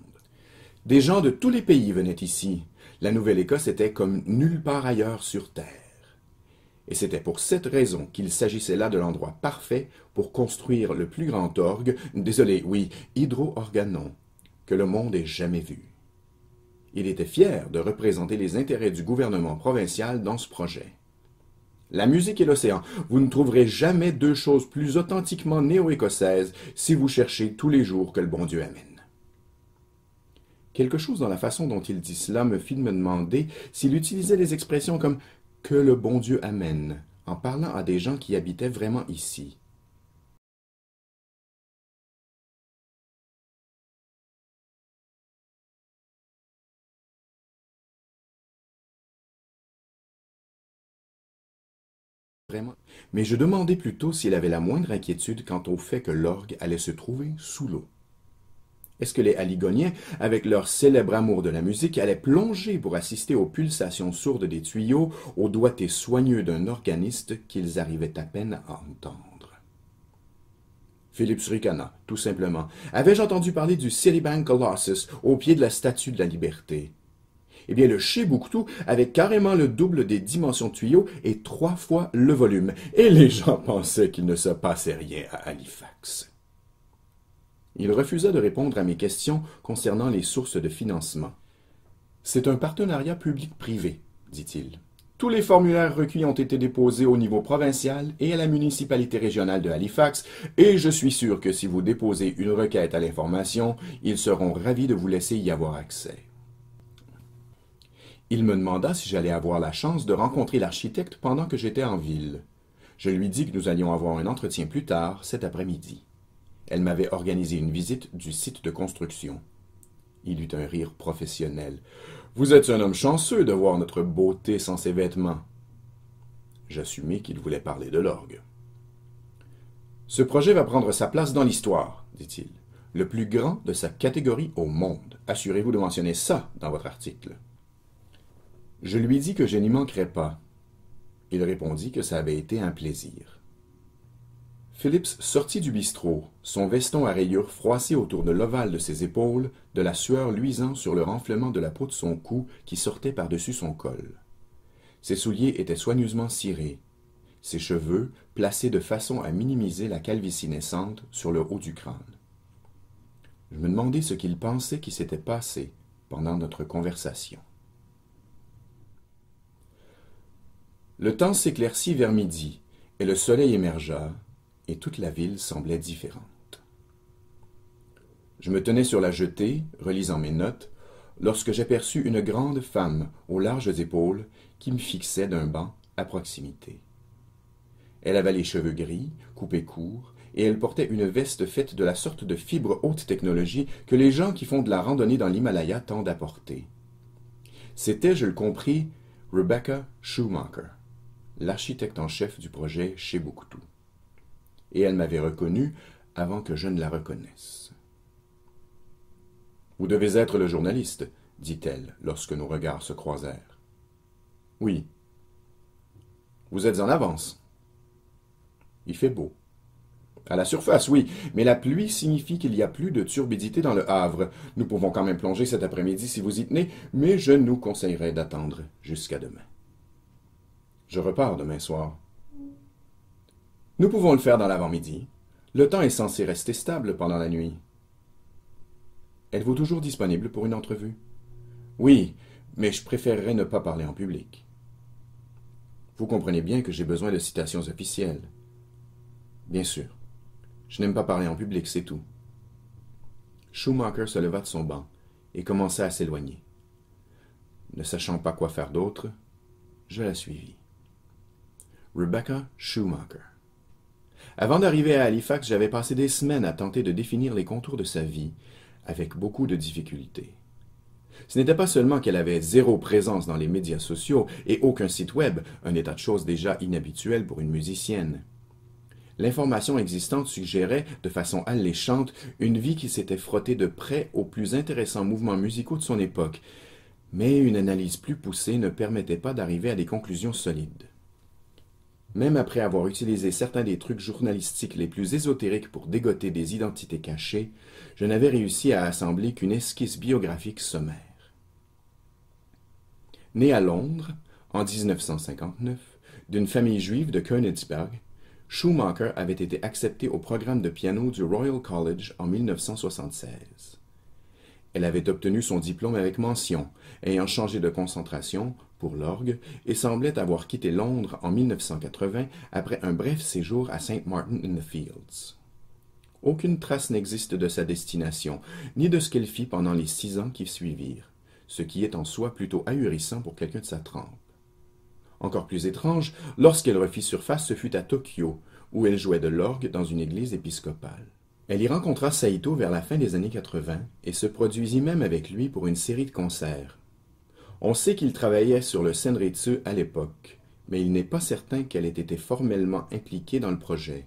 Des gens de tous les pays venaient ici. La Nouvelle-Écosse était comme nulle part ailleurs sur Terre. Et c'était pour cette raison qu'il s'agissait là de l'endroit parfait pour construire le plus grand orgue, désolé, oui, hydro-organon, que le monde ait jamais vu. Il était fier de représenter les intérêts du gouvernement provincial dans ce projet. La musique et l'océan. Vous ne trouverez jamais deux choses plus authentiquement néo-écossaises si vous cherchez tous les jours que le bon Dieu amène. Quelque chose dans la façon dont il dit cela me fit me demander s'il utilisait des expressions comme que le bon Dieu amène en parlant à des gens qui habitaient vraiment ici. mais je demandais plutôt s'il avait la moindre inquiétude quant au fait que l'orgue allait se trouver sous l'eau. Est-ce que les Haligoniens, avec leur célèbre amour de la musique, allaient plonger pour assister aux pulsations sourdes des tuyaux, au doigté soigneux d'un organiste qu'ils arrivaient à peine à entendre? Philippe ricana, tout simplement. Avais-je entendu parler du Citibank Colossus au pied de la Statue de la Liberté? Eh bien, le Chebouctou avait carrément le double des dimensions de tuyaux et trois fois le volume. Et les gens pensaient qu'il ne se passait rien à Halifax. Il refusa de répondre à mes questions concernant les sources de financement. C'est un partenariat public-privé, dit-il. Tous les formulaires requis ont été déposés au niveau provincial et à la municipalité régionale de Halifax, et je suis sûr que si vous déposez une requête à l'information, ils seront ravis de vous laisser y avoir accès. Il me demanda si j'allais avoir la chance de rencontrer l'architecte pendant que j'étais en ville. Je lui dis que nous allions avoir un entretien plus tard, cet après-midi. Elle m'avait organisé une visite du site de construction. Il eut un rire professionnel. Vous êtes un homme chanceux de voir notre beauté sans ses vêtements. J'assumai qu'il voulait parler de l'orgue. Ce projet va prendre sa place dans l'histoire, dit-il. Le plus grand de sa catégorie au monde. Assurez-vous de mentionner ça dans votre article. Je lui dis que je n'y manquerai pas. Il répondit que ça avait été un plaisir. Phillips sortit du bistrot, son veston à rayures froissé autour de l'ovale de ses épaules, de la sueur luisant sur le renflement de la peau de son cou qui sortait par-dessus son col. Ses souliers étaient soigneusement cirés, ses cheveux placés de façon à minimiser la calvitie naissante sur le haut du crâne. Je me demandais ce qu'il pensait qui s'était passé pendant notre conversation. Le temps s'éclaircit vers midi, et le soleil émergea, et toute la ville semblait différente. Je me tenais sur la jetée, relisant mes notes, lorsque j'aperçus une grande femme aux larges épaules qui me fixait d'un banc à proximité. Elle avait les cheveux gris, coupés courts, et elle portait une veste faite de la sorte de fibre haute technologie que les gens qui font de la randonnée dans l'Himalaya tendent à porter. C'était, je le compris, Rebecca Schumacher l'architecte en chef du projet chez Bouctou. Et elle m'avait reconnu avant que je ne la reconnaisse. Vous devez être le journaliste, dit-elle lorsque nos regards se croisèrent. Oui. Vous êtes en avance. Il fait beau. À la surface, oui, mais la pluie signifie qu'il y a plus de turbidité dans le Havre. Nous pouvons quand même plonger cet après-midi si vous y tenez, mais je nous conseillerais d'attendre jusqu'à demain. Je repars demain soir. Nous pouvons le faire dans l'avant-midi. Le temps est censé rester stable pendant la nuit. Êtes-vous toujours disponible pour une entrevue Oui, mais je préférerais ne pas parler en public. Vous comprenez bien que j'ai besoin de citations officielles. Bien sûr. Je n'aime pas parler en public, c'est tout. Schumacher se leva de son banc et commença à s'éloigner. Ne sachant pas quoi faire d'autre, je la suivis. Rebecca Schumacher. Avant d'arriver à Halifax, j'avais passé des semaines à tenter de définir les contours de sa vie, avec beaucoup de difficultés. Ce n'était pas seulement qu'elle avait zéro présence dans les médias sociaux et aucun site web, un état de choses déjà inhabituel pour une musicienne. L'information existante suggérait, de façon alléchante, une vie qui s'était frottée de près aux plus intéressants mouvements musicaux de son époque, mais une analyse plus poussée ne permettait pas d'arriver à des conclusions solides. Même après avoir utilisé certains des trucs journalistiques les plus ésotériques pour dégoter des identités cachées, je n'avais réussi à assembler qu'une esquisse biographique sommaire. Né à Londres, en 1959, d'une famille juive de Königsberg, Schumacher avait été accepté au programme de piano du Royal College en 1976. Elle avait obtenu son diplôme avec mention ayant changé de concentration pour l'orgue et semblait avoir quitté Londres en 1980 après un bref séjour à St. Martin in the Fields. Aucune trace n'existe de sa destination, ni de ce qu'elle fit pendant les six ans qui suivirent, ce qui est en soi plutôt ahurissant pour quelqu'un de sa trempe. Encore plus étrange, lorsqu'elle refit surface, ce fut à Tokyo, où elle jouait de l'orgue dans une église épiscopale. Elle y rencontra Saito vers la fin des années 80 et se produisit même avec lui pour une série de concerts, on sait qu'il travaillait sur le Senretsu à l'époque, mais il n'est pas certain qu'elle ait été formellement impliquée dans le projet.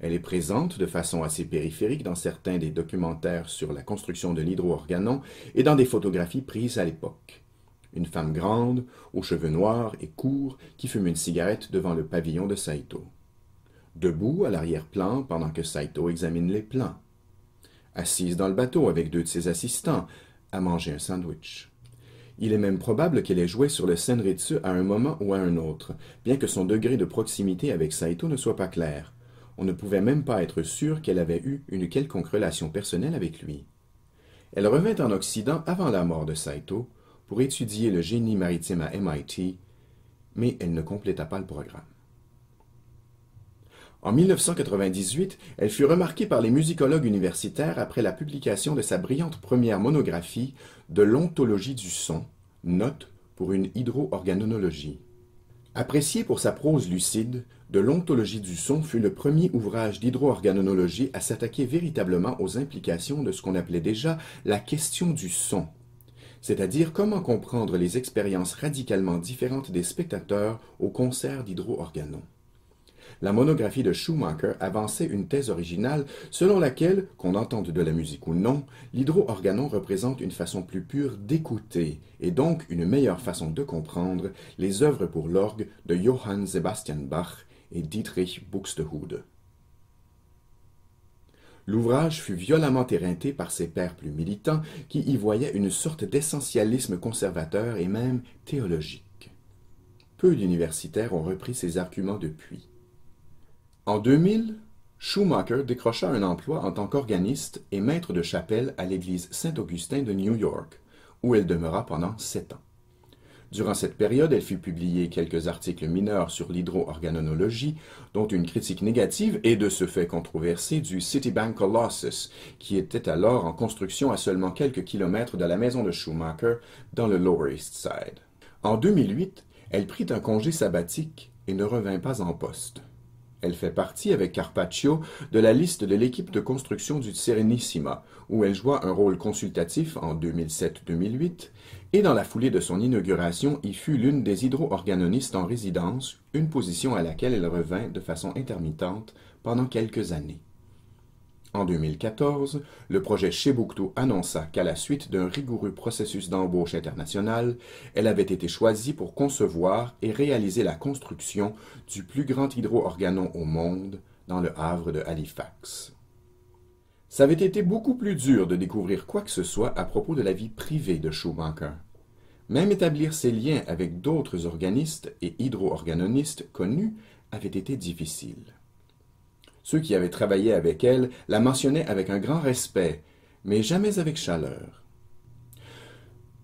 Elle est présente de façon assez périphérique dans certains des documentaires sur la construction de l'hydroorganon et dans des photographies prises à l'époque. Une femme grande, aux cheveux noirs et courts, qui fume une cigarette devant le pavillon de Saito. Debout à l'arrière-plan pendant que Saito examine les plans. Assise dans le bateau avec deux de ses assistants, à manger un sandwich. Il est même probable qu'elle ait joué sur le Senritsu à un moment ou à un autre, bien que son degré de proximité avec Saito ne soit pas clair. On ne pouvait même pas être sûr qu'elle avait eu une quelconque relation personnelle avec lui. Elle revint en Occident avant la mort de Saito pour étudier le génie maritime à MIT, mais elle ne compléta pas le programme. En 1998, elle fut remarquée par les musicologues universitaires après la publication de sa brillante première monographie De l'ontologie du son, note pour une hydroorganonologie. Appréciée pour sa prose lucide, De l'ontologie du son fut le premier ouvrage d'hydroorganonologie à s'attaquer véritablement aux implications de ce qu'on appelait déjà la question du son, c'est-à-dire comment comprendre les expériences radicalement différentes des spectateurs au concert d'hydroorganon la monographie de Schumacher avançait une thèse originale selon laquelle, qu'on entende de la musique ou non, l'hydroorganon représente une façon plus pure d'écouter et donc une meilleure façon de comprendre les œuvres pour l'orgue de Johann Sebastian Bach et Dietrich Buxtehude. L'ouvrage fut violemment éreinté par ses pairs plus militants qui y voyaient une sorte d'essentialisme conservateur et même théologique. Peu d'universitaires ont repris ces arguments depuis. En 2000, Schumacher décrocha un emploi en tant qu'organiste et maître de chapelle à l'église Saint-Augustin de New York, où elle demeura pendant sept ans. Durant cette période, elle fit publier quelques articles mineurs sur l'hydroorganonologie, dont une critique négative et de ce fait controversée du Citibank Colossus, qui était alors en construction à seulement quelques kilomètres de la maison de Schumacher dans le Lower East Side. En 2008, elle prit un congé sabbatique et ne revint pas en poste. Elle fait partie, avec Carpaccio, de la liste de l'équipe de construction du Serenissima, où elle joua un rôle consultatif en 2007-2008, et dans la foulée de son inauguration y fut l'une des hydro-organonistes en résidence, une position à laquelle elle revint de façon intermittente pendant quelques années. En 2014, le projet Chebucto annonça qu'à la suite d'un rigoureux processus d'embauche international, elle avait été choisie pour concevoir et réaliser la construction du plus grand hydroorganon au monde dans le havre de Halifax. Ça avait été beaucoup plus dur de découvrir quoi que ce soit à propos de la vie privée de Schumacher. Même établir ses liens avec d'autres organistes et hydroorganonistes connus avait été difficile. Ceux qui avaient travaillé avec elle la mentionnaient avec un grand respect, mais jamais avec chaleur.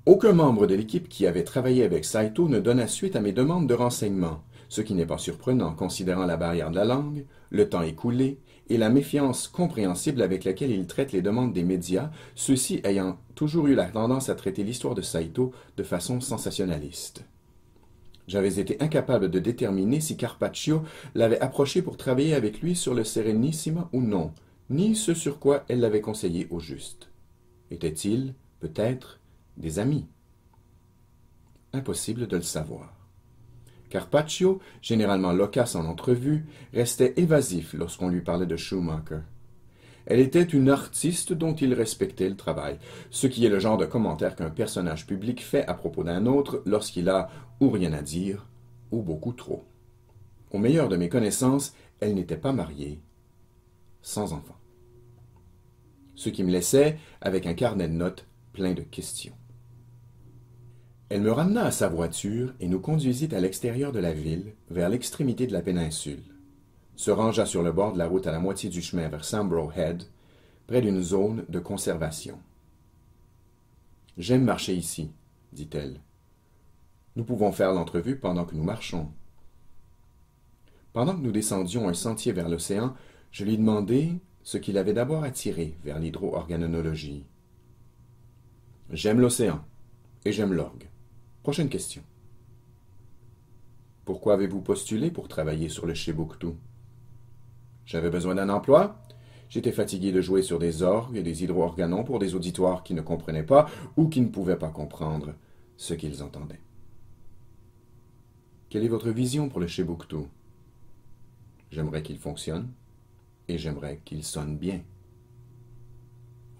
Aucun membre de l'équipe qui avait travaillé avec Saito ne donna suite à mes demandes de renseignements, ce qui n'est pas surprenant considérant la barrière de la langue, le temps écoulé et la méfiance compréhensible avec laquelle il traite les demandes des médias, ceux-ci ayant toujours eu la tendance à traiter l'histoire de Saito de façon sensationnaliste. J'avais été incapable de déterminer si Carpaccio l'avait approchée pour travailler avec lui sur le Serenissima ou non, ni ce sur quoi elle l'avait conseillé au juste. Étaient-ils, peut-être, des amis Impossible de le savoir. Carpaccio, généralement loquace en entrevue, restait évasif lorsqu'on lui parlait de Schumacher. Elle était une artiste dont il respectait le travail, ce qui est le genre de commentaire qu'un personnage public fait à propos d'un autre lorsqu'il a, ou rien à dire, ou beaucoup trop. Au meilleur de mes connaissances, elle n'était pas mariée, sans enfant. Ce qui me laissait avec un carnet de notes plein de questions. Elle me ramena à sa voiture et nous conduisit à l'extérieur de la ville, vers l'extrémité de la péninsule. Se rangea sur le bord de la route à la moitié du chemin vers Sambro Head, près d'une zone de conservation. J'aime marcher ici, dit-elle. Nous pouvons faire l'entrevue pendant que nous marchons. Pendant que nous descendions un sentier vers l'océan, je lui demandai ce qui l'avait d'abord attiré vers l'hydroorganologie. J'aime l'océan et j'aime l'orgue. Prochaine question. Pourquoi avez-vous postulé pour travailler sur le Chebouctou J'avais besoin d'un emploi. J'étais fatigué de jouer sur des orgues et des hydroorganons pour des auditoires qui ne comprenaient pas ou qui ne pouvaient pas comprendre ce qu'ils entendaient. Quelle est votre vision pour le Chebuktu J'aimerais qu'il fonctionne et j'aimerais qu'il sonne bien.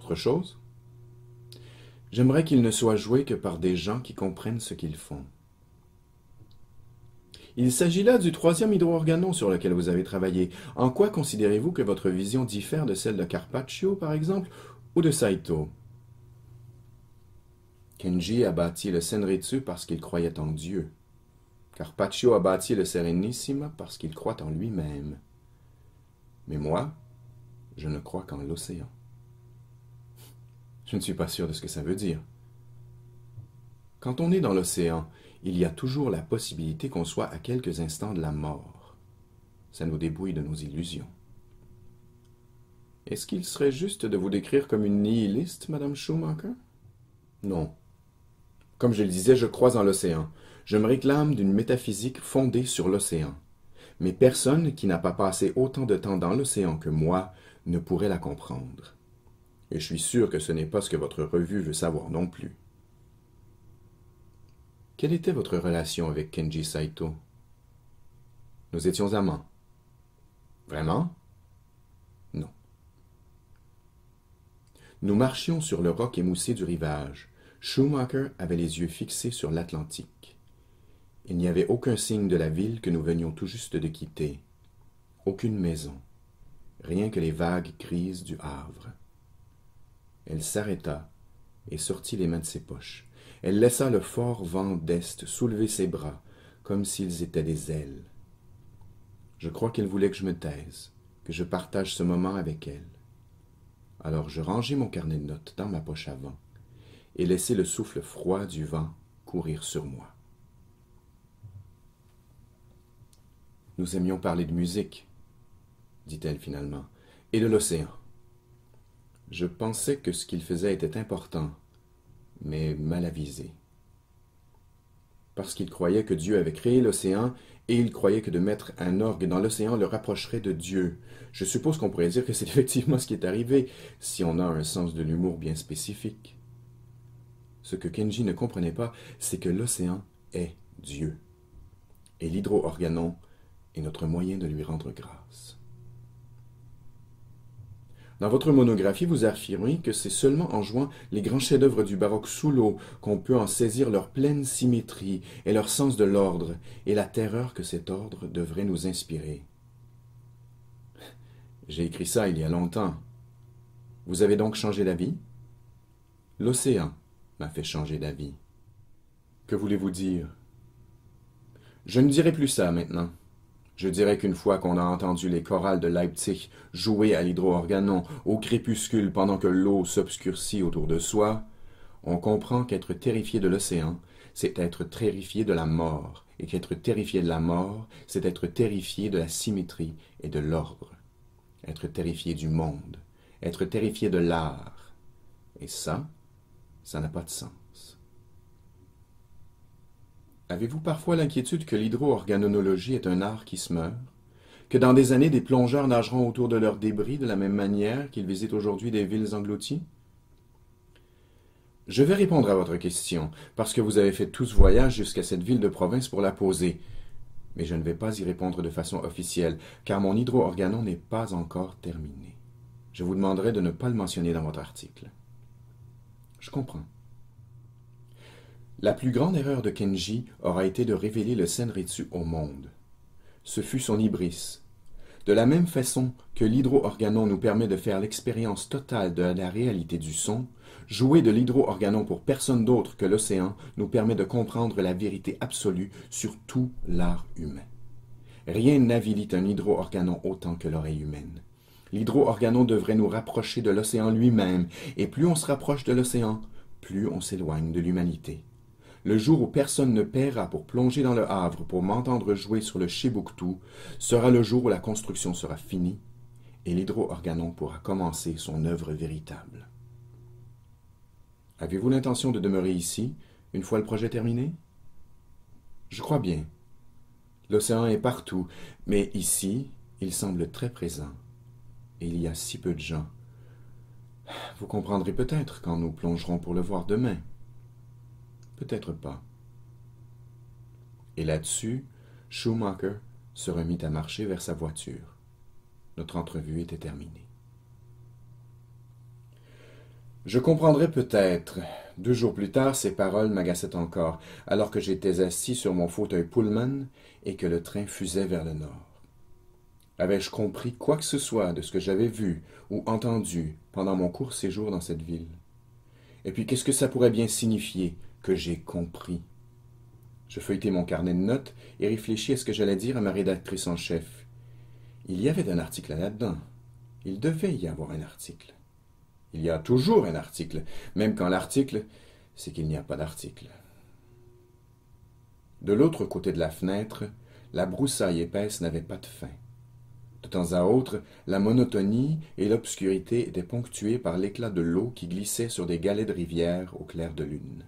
Autre chose J'aimerais qu'il ne soit joué que par des gens qui comprennent ce qu'ils font. Il s'agit là du troisième hydroorganon sur lequel vous avez travaillé. En quoi considérez-vous que votre vision diffère de celle de Carpaccio, par exemple, ou de Saito Kenji a bâti le Senritsu parce qu'il croyait en Dieu. Carpaccio a bâti le Serenissima parce qu'il croit en lui-même. Mais moi, je ne crois qu'en l'océan. Je ne suis pas sûr de ce que ça veut dire. Quand on est dans l'océan, il y a toujours la possibilité qu'on soit à quelques instants de la mort. Ça nous débrouille de nos illusions. Est-ce qu'il serait juste de vous décrire comme une nihiliste, Madame Schumacher Non. Comme je le disais, je crois en l'océan. Je me réclame d'une métaphysique fondée sur l'océan. Mais personne qui n'a pas passé autant de temps dans l'océan que moi ne pourrait la comprendre. Et je suis sûr que ce n'est pas ce que votre revue veut savoir non plus. Quelle était votre relation avec Kenji Saito Nous étions amants. Vraiment Non. Nous marchions sur le roc émoussé du rivage. Schumacher avait les yeux fixés sur l'Atlantique. Il n'y avait aucun signe de la ville que nous venions tout juste de quitter, aucune maison, rien que les vagues grises du Havre. Elle s'arrêta et sortit les mains de ses poches. Elle laissa le fort vent d'Est soulever ses bras comme s'ils étaient des ailes. Je crois qu'elle voulait que je me taise, que je partage ce moment avec elle. Alors je rangeai mon carnet de notes dans ma poche avant et laissai le souffle froid du vent courir sur moi. Nous aimions parler de musique, dit-elle finalement, et de l'océan. Je pensais que ce qu'il faisait était important, mais mal avisé. Parce qu'il croyait que Dieu avait créé l'océan, et il croyait que de mettre un orgue dans l'océan le rapprocherait de Dieu. Je suppose qu'on pourrait dire que c'est effectivement ce qui est arrivé, si on a un sens de l'humour bien spécifique. Ce que Kenji ne comprenait pas, c'est que l'océan est Dieu. Et lhydro et notre moyen de lui rendre grâce. Dans votre monographie, vous affirmez que c'est seulement en jouant les grands chefs-d'œuvre du baroque sous l'eau qu'on peut en saisir leur pleine symétrie et leur sens de l'ordre et la terreur que cet ordre devrait nous inspirer. J'ai écrit ça il y a longtemps. Vous avez donc changé d'avis L'océan m'a fait changer d'avis. Que voulez-vous dire Je ne dirai plus ça maintenant. Je dirais qu'une fois qu'on a entendu les chorales de Leipzig jouer à l'hydro-organon au crépuscule pendant que l'eau s'obscurcit autour de soi, on comprend qu'être terrifié de l'océan, c'est être terrifié de la mort, et qu'être terrifié de la mort, c'est être terrifié de la symétrie et de l'ordre, être terrifié du monde, être terrifié de l'art. Et ça, ça n'a pas de sens. Avez-vous parfois l'inquiétude que l'hydroorganonologie est un art qui se meurt Que dans des années, des plongeurs nageront autour de leurs débris de la même manière qu'ils visitent aujourd'hui des villes englouties Je vais répondre à votre question, parce que vous avez fait tout ce voyage jusqu'à cette ville de province pour la poser. Mais je ne vais pas y répondre de façon officielle, car mon hydroorganon n'est pas encore terminé. Je vous demanderai de ne pas le mentionner dans votre article. Je comprends. La plus grande erreur de Kenji aura été de révéler le Senritsu au monde. Ce fut son hybris. De la même façon que l'hydroorganon nous permet de faire l'expérience totale de la réalité du son, jouer de l'hydroorganon pour personne d'autre que l'océan nous permet de comprendre la vérité absolue sur tout l'art humain. Rien n'avilite un hydroorganon autant que l'oreille humaine. L'hydroorganon devrait nous rapprocher de l'océan lui-même, et plus on se rapproche de l'océan, plus on s'éloigne de l'humanité le jour où personne ne paiera pour plonger dans le Havre pour m'entendre jouer sur le Chibouctou sera le jour où la construction sera finie et l'hydro-organon pourra commencer son œuvre véritable. Avez-vous l'intention de demeurer ici une fois le projet terminé Je crois bien. L'océan est partout, mais ici, il semble très présent. Et il y a si peu de gens. Vous comprendrez peut-être quand nous plongerons pour le voir demain. Peut-être pas. Et là-dessus, Schumacher se remit à marcher vers sa voiture. Notre entrevue était terminée. Je comprendrais peut-être. Deux jours plus tard, ces paroles m'agaçaient encore, alors que j'étais assis sur mon fauteuil Pullman et que le train fusait vers le nord. Avais-je compris quoi que ce soit de ce que j'avais vu ou entendu pendant mon court séjour dans cette ville Et puis qu'est-ce que ça pourrait bien signifier que j'ai compris. Je feuilletai mon carnet de notes et réfléchis à ce que j'allais dire à ma rédactrice en chef. Il y avait un article là-dedans. Il devait y avoir un article. Il y a toujours un article, même quand l'article, c'est qu'il n'y a pas d'article. De l'autre côté de la fenêtre, la broussaille épaisse n'avait pas de fin. De temps à autre, la monotonie et l'obscurité étaient ponctuées par l'éclat de l'eau qui glissait sur des galets de rivière au clair de lune.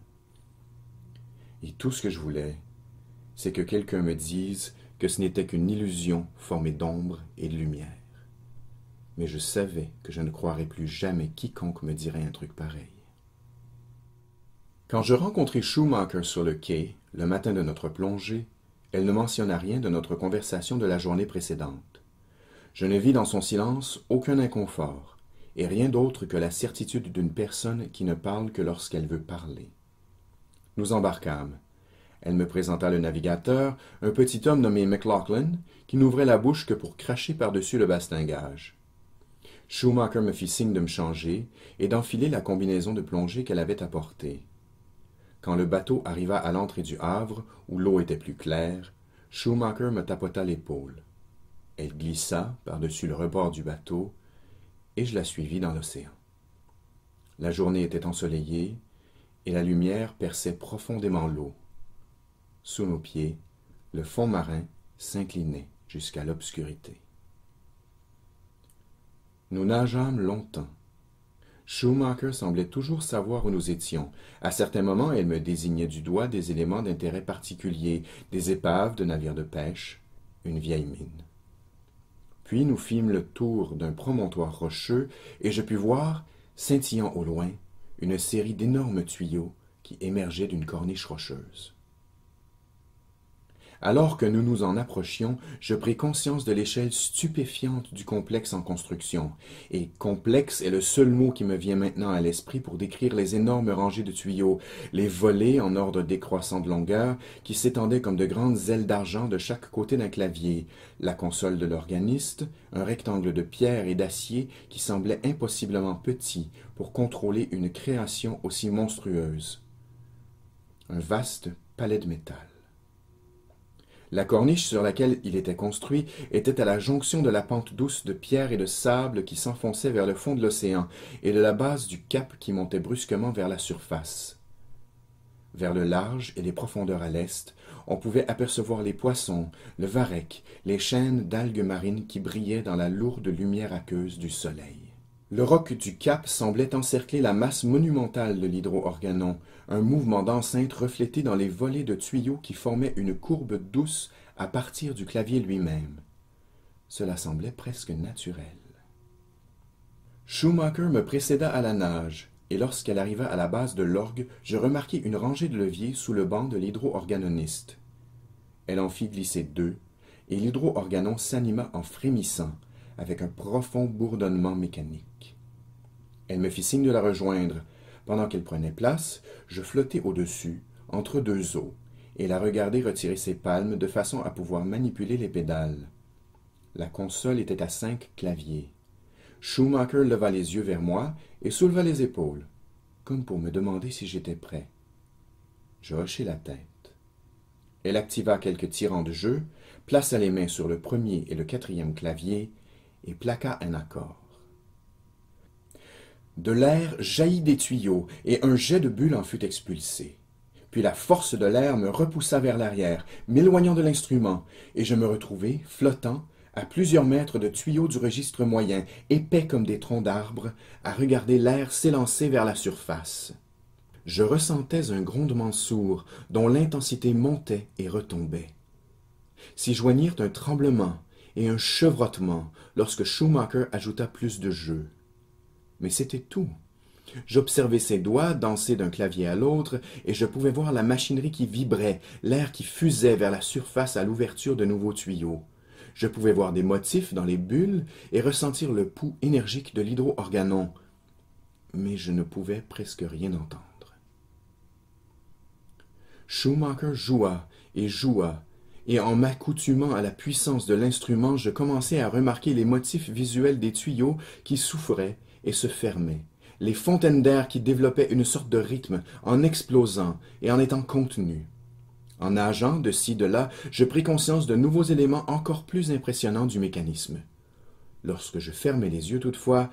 Et tout ce que je voulais, c'est que quelqu'un me dise que ce n'était qu'une illusion formée d'ombre et de lumière. Mais je savais que je ne croirais plus jamais quiconque me dirait un truc pareil. Quand je rencontrai Schumacher sur le quai, le matin de notre plongée, elle ne mentionna rien de notre conversation de la journée précédente. Je ne vis dans son silence aucun inconfort, et rien d'autre que la certitude d'une personne qui ne parle que lorsqu'elle veut parler. Nous embarquâmes. Elle me présenta le navigateur, un petit homme nommé McLaughlin, qui n'ouvrait la bouche que pour cracher par-dessus le bastingage. Schumacher me fit signe de me changer et d'enfiler la combinaison de plongée qu'elle avait apportée. Quand le bateau arriva à l'entrée du Havre, où l'eau était plus claire, Schumacher me tapota l'épaule. Elle glissa par-dessus le rebord du bateau, et je la suivis dans l'océan. La journée était ensoleillée, et la lumière perçait profondément l'eau. Sous nos pieds, le fond marin s'inclinait jusqu'à l'obscurité. Nous nageâmes longtemps. Schumacher semblait toujours savoir où nous étions. À certains moments, elle me désignait du doigt des éléments d'intérêt particulier, des épaves de navires de pêche, une vieille mine. Puis nous fîmes le tour d'un promontoire rocheux, et je pus voir, scintillant au loin, une série d'énormes tuyaux qui émergeaient d'une corniche rocheuse. Alors que nous nous en approchions, je pris conscience de l'échelle stupéfiante du complexe en construction. Et complexe est le seul mot qui me vient maintenant à l'esprit pour décrire les énormes rangées de tuyaux, les volets en ordre décroissant de longueur qui s'étendaient comme de grandes ailes d'argent de chaque côté d'un clavier, la console de l'organiste, un rectangle de pierre et d'acier qui semblait impossiblement petit pour contrôler une création aussi monstrueuse. Un vaste palais de métal. La corniche sur laquelle il était construit était à la jonction de la pente douce de pierre et de sable qui s'enfonçait vers le fond de l'océan et de la base du cap qui montait brusquement vers la surface. Vers le large et les profondeurs à l'est, on pouvait apercevoir les poissons, le varech, les chaînes d'algues marines qui brillaient dans la lourde lumière aqueuse du soleil. Le roc du Cap semblait encercler la masse monumentale de l'hydroorganon, un mouvement d'enceinte reflété dans les volets de tuyaux qui formaient une courbe douce à partir du clavier lui-même. Cela semblait presque naturel. Schumacher me précéda à la nage, et lorsqu'elle arriva à la base de l'orgue, je remarquai une rangée de leviers sous le banc de l'hydroorganoniste. Elle en fit glisser deux, et l'hydroorganon s'anima en frémissant, avec un profond bourdonnement mécanique. Elle me fit signe de la rejoindre. Pendant qu'elle prenait place, je flottais au-dessus, entre deux eaux, et la regardai retirer ses palmes de façon à pouvoir manipuler les pédales. La console était à cinq claviers. Schumacher leva les yeux vers moi et souleva les épaules, comme pour me demander si j'étais prêt. Je hochai la tête. Elle activa quelques tirants de jeu, plaça les mains sur le premier et le quatrième clavier, et plaqua un accord. De l'air jaillit des tuyaux, et un jet de bulles en fut expulsé. Puis la force de l'air me repoussa vers l'arrière, m'éloignant de l'instrument, et je me retrouvai, flottant, à plusieurs mètres de tuyaux du registre moyen, épais comme des troncs d'arbres, à regarder l'air s'élancer vers la surface. Je ressentais un grondement sourd dont l'intensité montait et retombait. S'y joignirent un tremblement et un chevrotement, lorsque Schumacher ajouta plus de jeu. Mais c'était tout. J'observais ses doigts danser d'un clavier à l'autre, et je pouvais voir la machinerie qui vibrait, l'air qui fusait vers la surface à l'ouverture de nouveaux tuyaux. Je pouvais voir des motifs dans les bulles et ressentir le pouls énergique de l'hydroorganon, mais je ne pouvais presque rien entendre. Schumacher joua et joua, et en m'accoutumant à la puissance de l'instrument, je commençai à remarquer les motifs visuels des tuyaux qui souffraient et se fermaient, les fontaines d'air qui développaient une sorte de rythme en explosant et en étant contenus. En nageant de ci, de là, je pris conscience de nouveaux éléments encore plus impressionnants du mécanisme. Lorsque je fermais les yeux toutefois,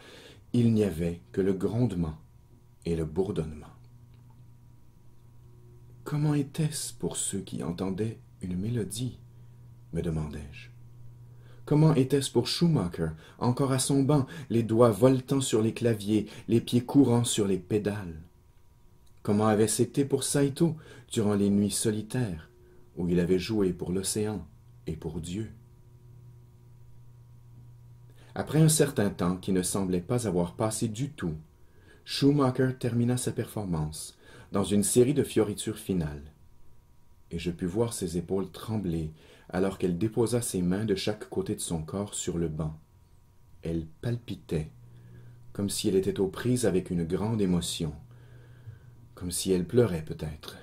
il n'y avait que le grondement et le bourdonnement. Comment était-ce pour ceux qui entendaient une mélodie me demandai-je. Comment était-ce pour Schumacher, encore à son banc, les doigts voltant sur les claviers, les pieds courant sur les pédales Comment avait-ce été pour Saito durant les nuits solitaires où il avait joué pour l'océan et pour Dieu Après un certain temps qui ne semblait pas avoir passé du tout, Schumacher termina sa performance dans une série de fioritures finales et je pus voir ses épaules trembler alors qu'elle déposa ses mains de chaque côté de son corps sur le banc. Elle palpitait, comme si elle était aux prises avec une grande émotion, comme si elle pleurait peut-être,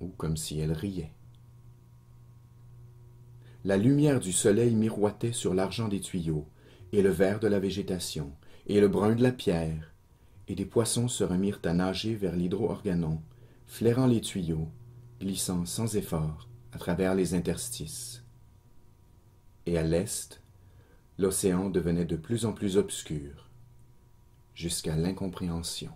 ou comme si elle riait. La lumière du soleil miroitait sur l'argent des tuyaux, et le vert de la végétation, et le brun de la pierre, et des poissons se remirent à nager vers l'hydroorganon, flairant les tuyaux glissant sans effort à travers les interstices. Et à l'est, l'océan devenait de plus en plus obscur, jusqu'à l'incompréhension.